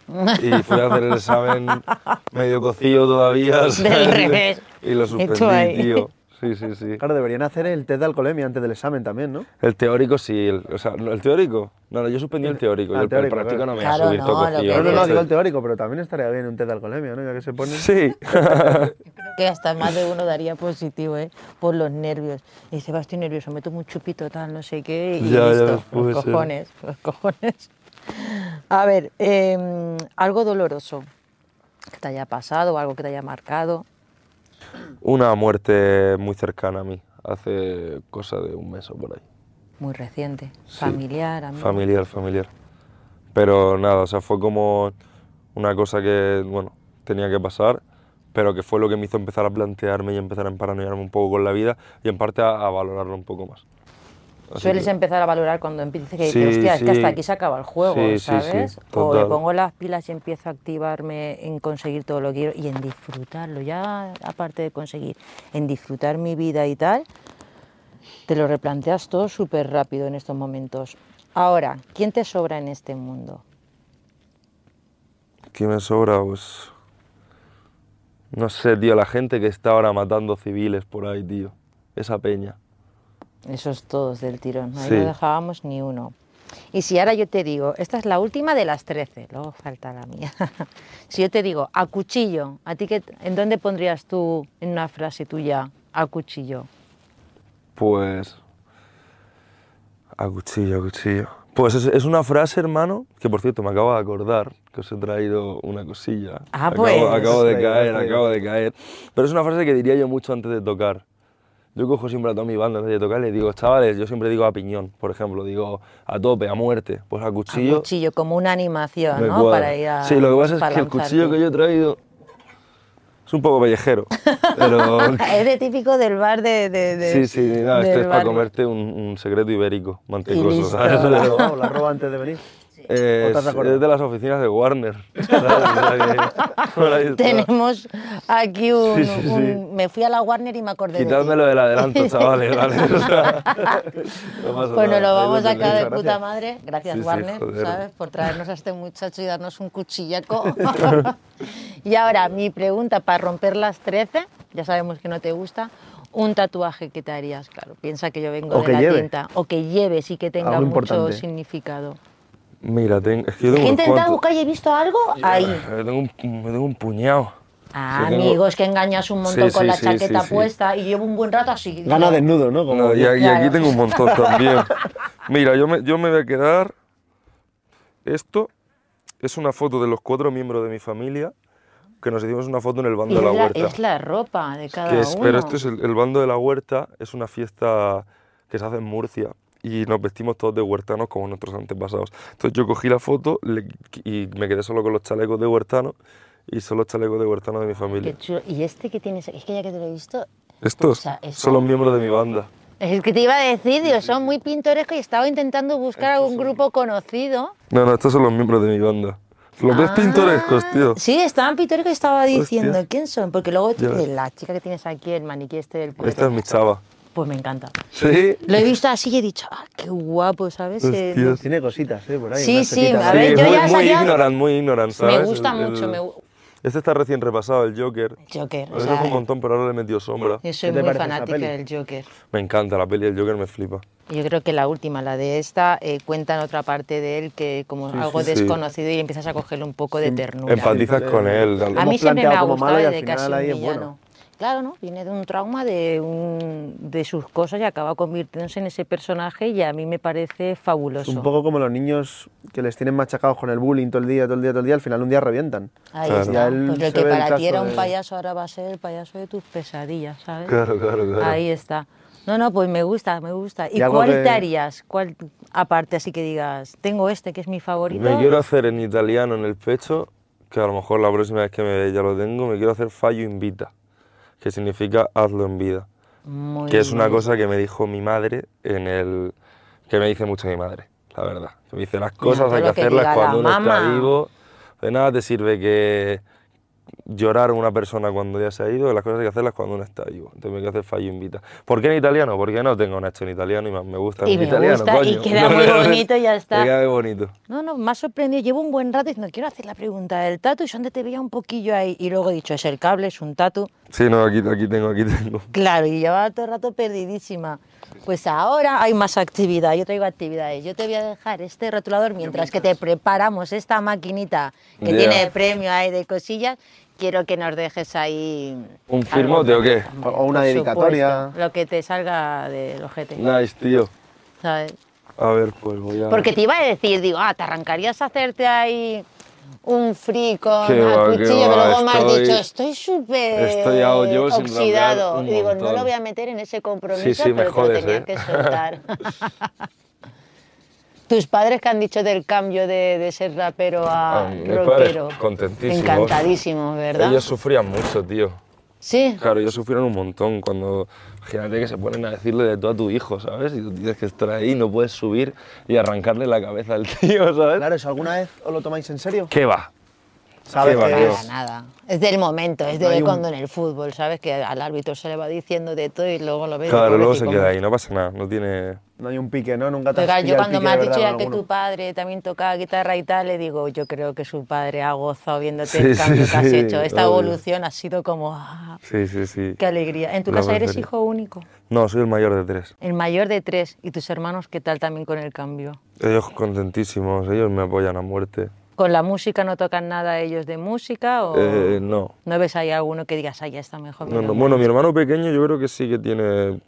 y fui a hacer el examen medio cocido todavía. Del revés. Y lo suspendí, tío. Sí, sí, sí. Claro, deberían hacer el test de alcoholemia antes del examen también, ¿no? El teórico sí, o sea, ¿el teórico? No, no, yo suspendí el teórico, el, teórico, práctico no me voy a no, No, no, no, digo el teórico, pero también estaría bien un test de alcoholemia, ¿no? Ya que se pone... Sí. creo que hasta más de uno daría positivo, ¿eh? Por los nervios. Y dice, va, estoy nervioso, meto un chupito, tal, no sé qué, y ya, listo. Ya pues, los cojones, los cojones. A ver, em, algo doloroso que te haya pasado, algo que te haya marcado una muerte muy cercana a mí, hace cosa de un mes o por ahí. Muy reciente, familiar, amigo. Familiar, familiar. Pero nada, o sea, fue como una cosa que, bueno, tenía que pasar, pero que fue lo que me hizo empezar a plantearme y empezar a emparanoiarme un poco con la vida y en parte a valorarlo un poco más. Sueles empezar a valorar cuando empieces que, hostia, es que hasta aquí se acaba el juego, ¿sabes? o le pongo las pilas y empiezo a activarme en conseguir todo lo que quiero y en disfrutarlo, ya aparte de conseguir, en disfrutar mi vida y tal, te lo replanteas todo súper rápido en estos momentos. Ahora, ¿quién te sobra en este mundo? ¿Quién me sobra? Pues. No sé, tío, la gente que está ahora matando civiles por ahí, tío. Esa peña. Esos todos del tirón, ¿no? no dejábamos ni uno. Y si ahora yo te digo, esta es la última de las trece, luego falta la mía. si yo te digo, a cuchillo, ¿a ti en dónde pondrías tú en una frase tuya a cuchillo? Pues. A cuchillo, a cuchillo. Pues es, una frase, hermano, que por cierto me acabo de acordar que os he traído una cosilla. Ah, pues. Acabo de caer, acabo de caer. Pero es una frase que diría yo mucho antes de tocar. Yo cojo siempre a toda mi banda antes de tocar, digo, chavales, yo siempre digo a piñón, por ejemplo, digo a tope, a muerte, pues a cuchillo. A cuchillo, como una animación, ¿no? Para ir a. Sí, lo que pasa es que el cuchillo que yo he traído es un poco pellejero. es de típico del bar de. de, sí, sí, no, esto es para comerte un, secreto ibérico, mantecoso. ¿sabes? la roba antes de venir. Eh, es de las oficinas de Warner. Tenemos aquí un, Me fui a la Warner y me acordé de lo del adelanto, chavales. bueno, lo vamos a de puta madre. Gracias, Warner, ¿sabes? Por traernos a este muchacho y darnos un cuchillaco. y ahora, mi pregunta para romper las 13, ya sabemos que no te gusta, un tatuaje que te harías, claro. Piensa que yo vengo de la tinta. O que lleves y que tenga mucho significado. Mira, es que ¿He intentado buscar y he visto algo ahí? Eh, me tengo un, puñado. Ah, amigos, que engañas un montón con la chaqueta puesta y llevo un buen rato así. Gana desnudo, ¿no? y, aquí tengo un montón también. Mira, yo me, voy a quedar. Esto es una foto de los cuatro miembros de mi familia que nos hicimos una foto en el bando de la, huerta. Es la ropa de cada uno. Pero esto es el bando de la huerta, es una fiesta que se hace en Murcia y nos vestimos todos de huertanos como nuestros antepasados. Entonces yo cogí la foto y me quedé solo con los chalecos de huertano y son los chalecos de huertano de mi familia. Y este que tienes, es que ya que te lo he visto... Estos son los miembros de mi banda. Es que te iba a decir, son muy pintorescos y estaba intentando buscar algún grupo conocido. No, no, estos son los miembros de mi banda. Los ves ah, pintorescos, tío. Sí, estaban pintorescos y estaba diciendo quién son, porque luego la chica que tienes aquí, el maniquí este del pueblo. Esta es mi chava pues me encanta. ¿Sí? Lo he visto así y he dicho, ah, qué guapo, ¿sabes? Eh, tiene cositas, ¿eh? Por ahí. Sí, sí, a ver, yo muy, ya Muy ignorant, muy ignorant, ¿sabes? Me gusta mucho, me Este está recién repasado, el Joker. Joker. es un montón, pero ahora le he metido sombra. Yo soy muy fanática del Joker. Me encanta la peli, del Joker me flipa. Yo creo que la última, la de esta, eh, cuenta en otra parte de él que como algo desconocido y empiezas a cogerle un poco de ternura. Empatizas con él. A mí siempre me ha gustado desde casi un Bueno claro, ¿no? Viene de un trauma de, un, de sus cosas y acaba convirtiéndose en ese personaje y a mí me parece fabuloso. Es un poco como los niños que les tienen machacados con el bullying todo el día, todo el día, todo el día, al final un día revientan. Ahí está. Pues que para ti era un payaso ahora va a ser el payaso de tus pesadillas, ¿sabes? Claro, claro, claro. Ahí está. No, no, pues me gusta, me gusta. ¿Y, cuál te harías? ¿Cuál aparte así que digas, tengo este que es mi favorito? Me quiero hacer en italiano en el pecho, que a lo mejor la próxima vez que me ya lo tengo, me quiero hacer fallo invita que significa hazlo en vida. que es una cosa que me dijo mi madre en el... que me dice mucho mi madre, la verdad. me dice, las cosas hay que, hacerlas cuando uno está vivo. De nada te sirve que llorar una persona cuando ya se ha ido, las cosas hay que hacerlas cuando uno está vivo. Entonces me que hacer fallo invita. ¿Por qué en italiano? Porque no tengo hecho en italiano y me gusta y italiano. Y queda muy bonito y ya está. queda bonito. No, no, me ha sorprendido. Llevo un buen rato diciendo, quiero hacer la pregunta del tatu. Yo antes te veía un poquillo ahí y luego he dicho, es el cable, es un tatu. Sí, no, aquí, aquí tengo, aquí tengo. Claro, y llevaba todo el rato perdidísima. Pues ahora hay más actividad, yo traigo actividades. Yo te voy a dejar este rotulador mientras que te preparamos esta maquinita que tiene premio ahí de cosillas. Quiero que nos dejes ahí... ¿Un firmote o qué? O una dedicatoria. lo que te salga del ojete. Nice, tío. ¿Sabes? A ver, pues voy a... Porque te iba a decir, digo, ah, te arrancarías a hacerte ahí un frío con qué cuchillo, pero luego me has dicho, estoy súper oxidado. Y digo, no lo voy a meter en ese compromiso, sí, sí, pero tenía ¿eh? que soltar. ¿Tus padres que han dicho del cambio de, ser rapero a, a rockero? Contentísimos. Encantadísimos, ¿verdad? Ellos sufrían mucho, tío. Sí. Claro, ellos sufrieron un montón cuando, imagínate que se ponen a decirle de todo a tu hijo, ¿sabes? Y tú tienes que estar ahí, no puedes subir y arrancarle la cabeza al tío, ¿sabes? Claro, ¿eso alguna vez os lo tomáis en serio? ¿Qué va? ¿Sabes qué va? Nada, nada. Es del momento, es de cuando en el fútbol, ¿sabes? Que al árbitro se le va diciendo de todo y luego lo ve... Claro, luego se queda ahí, no pasa nada, no tiene. No hay un pique, ¿no? Nunca te yo cuando me has dicho ya que tu padre también tocaba guitarra y tal, le digo, yo creo que su padre ha gozado viéndote el cambio que has hecho. Esta evolución ha sido como. Ah, sí, sí, sí. Qué alegría. ¿En tu casa eres hijo único? No, soy el mayor de tres. El mayor de tres. ¿Y tus hermanos qué tal también con el cambio? Ellos contentísimos, ellos me apoyan a muerte. ¿Con la música no tocan nada ellos de música? O eh, no. ¿No ves ahí alguno que digas, ah, ya está mejor? No, Bueno, mi hermano pequeño yo creo que sí que tiene... Lo que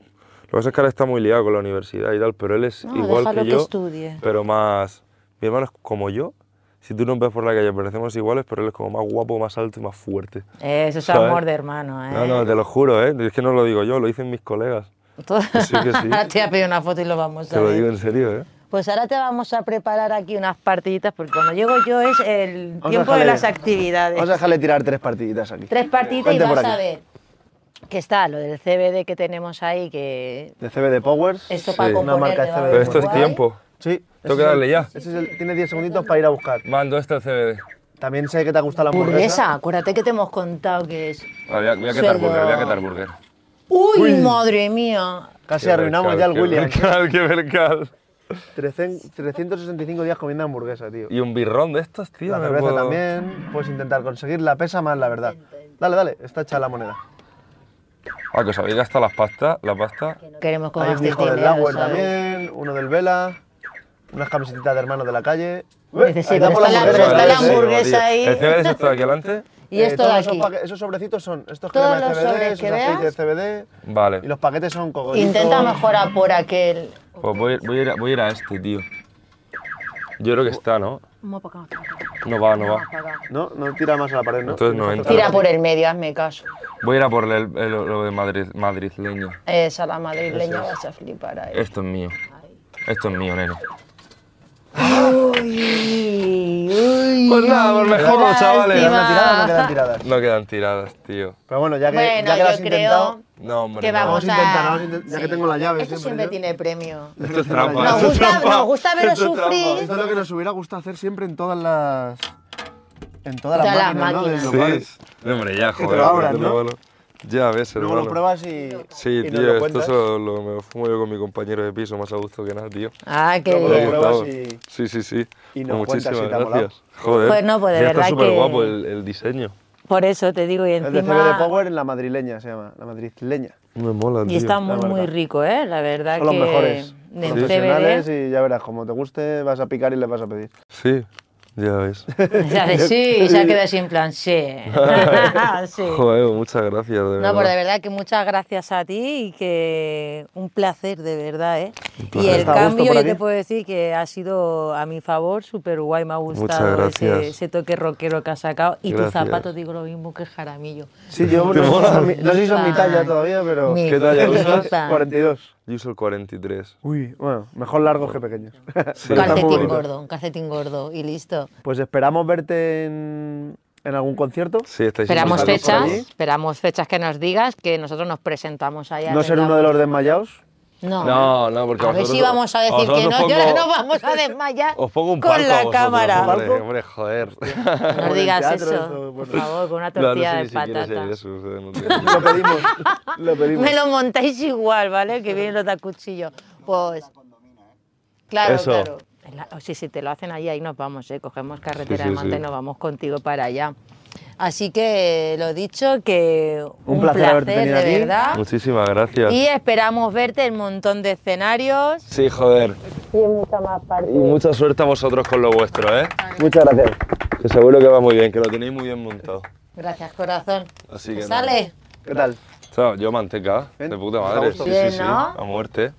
pasa es que ahora está muy liado con la universidad y tal, pero él es igual que yo, que estudie. pero más... Mi hermano es como yo, si tú no ves por la calle parecemos iguales, pero él es como más guapo, más alto y más fuerte. Eso es amor de hermano, ¿eh? No, no, te lo juro, ¿eh? Es que no lo digo yo, lo dicen mis colegas. sí que sí. Te ha pedido una foto y lo vamos a Te lo digo en serio, ¿eh? Pues ahora te vamos a preparar aquí unas partiditas, porque cuando llego yo es el tiempo de las actividades. Vamos a dejarle tirar tres partiditas aquí. Tres partiditas y vas a ver ¿Qué está lo del CBD que tenemos ahí, que... De CBD Powers. Esto para una CBD. Pero esto es tiempo. Sí. Tengo que darle ya. tiene 10 segunditos para ir a buscar. Mando este CBD. También sé que te gusta la hamburguesa. Burguesa, acuérdate que te hemos contado que es... Ah, voy, a, quitar burger, voy a quitar burger. Uy, madre mía. Casi arruinamos ya al William. ver qué mercado! 365 días comiendo hamburguesa, tío. Y un birrón de estos, tío. La cerveza también. Puedes intentar conseguir la pesa más, la verdad. Dale, dale, está hecha la moneda. Ah, que os habéis gastado las pastas, la pasta. Queremos comer un hijo del agua también, uno del Vela, unas camisetitas de hermanos de la calle. Necesitamos la, hamburguesa ahí. aquí adelante? Y eh, esto de aquí. Esos, sobrecitos son estos todos cremas de CBD, esos de CBD. Vale. Y los paquetes son cogollitos. Intenta mejorar por aquel. Pues voy, voy, a ir, a este, tío. Yo creo que está, ¿no? No va, no va. No, no tira más a la pared, ¿no? Entonces no entra. Tira por el medio, hazme caso. Voy a ir a por el, lo de Madrid, madrileño. Esa, la madrileña, vas a flipar ahí. Esto es mío. Esto es mío, nene. Uy, uy, pues nada, pues mejor los chavales. ¿Quedan tiradas no quedan tiradas? No quedan tiradas, tío. Pero bueno, ya que, bueno, ya que lo has intentado. No, hombre, que no. vamos a intentar, ya sí. que tengo la llave. Esto siempre, siempre tiene premio. Esto es trampa. Nos gusta, nos gusta veros Esto sufrir. Es Esto es lo que nos hubiera gustado hacer siempre en todas las. En todas, todas las, máquinas, las máquinas, ¿no? sí. Hombre, ya, joder. Ahora, ¿no? Bueno. Ya ves, hermano. Luego lo pruebas y. Sí, tío, esto lo, me fumo yo con mi compañero de piso, más a gusto que nada, tío. Ah, qué Luego Lo pruebas y. Sí, sí, sí. Y pues nos Muchísimas si gracias. Joder. Pues no, pues de verdad. Está súper guapo el, diseño. Por eso te digo, y encima. El de Power en la madrileña se llama, la madrileña. Me mola, tío. Y está muy, muy rico, ¿eh? La verdad Son que. Los mejores. De profesionales y ya verás, como te guste, vas a picar y le vas a pedir. Sí, ya ves. Ya sí, ya así en plan, sí. muchas gracias, de verdad. No, pues de verdad que muchas gracias a ti y que un placer, de verdad, ¿eh? Y el cambio, yo te puedo decir que ha sido a mi favor, súper guay, me ha gustado ese, toque rockero que has sacado. Y tu zapato, digo lo mismo que Jaramillo. Sí, yo no, sé si son mi talla todavía, pero... ¿Qué talla usas? 42. Yo soy el 43. Uy, bueno, mejor largos que pequeños. Un Calcetín gordo, un calcetín gordo y listo. Pues esperamos verte en, algún concierto. Sí, esperamos fechas, esperamos fechas que nos digas, que nosotros nos presentamos allá. No ser uno de los desmayados. No, no, porque a ver si vamos a decir que no, ya no vamos a desmayar con la cámara. Hombre, joder. No, digas eso, por favor, con una tortilla de patata. lo pedimos, lo pedimos. Me lo montáis igual, ¿vale? Que viene los de cuchillo. Pues, claro, claro. Oh, sí, si te lo hacen ahí, ahí nos vamos, ¿eh? Cogemos carretera de Manta y nos vamos contigo para allá. Así que lo dicho, que un, placer, de verdad. Muchísimas gracias. Y esperamos verte en un montón de escenarios. Sí, joder. Y en mucha más Y mucha suerte a vosotros con lo vuestro, ¿eh? Muchas gracias. Que seguro que va muy bien, que lo tenéis muy bien montado. Gracias, corazón. Así que. Sale. ¿Qué tal? Chao, yo manteca, de puta madre. sí, sí, sí, a muerte.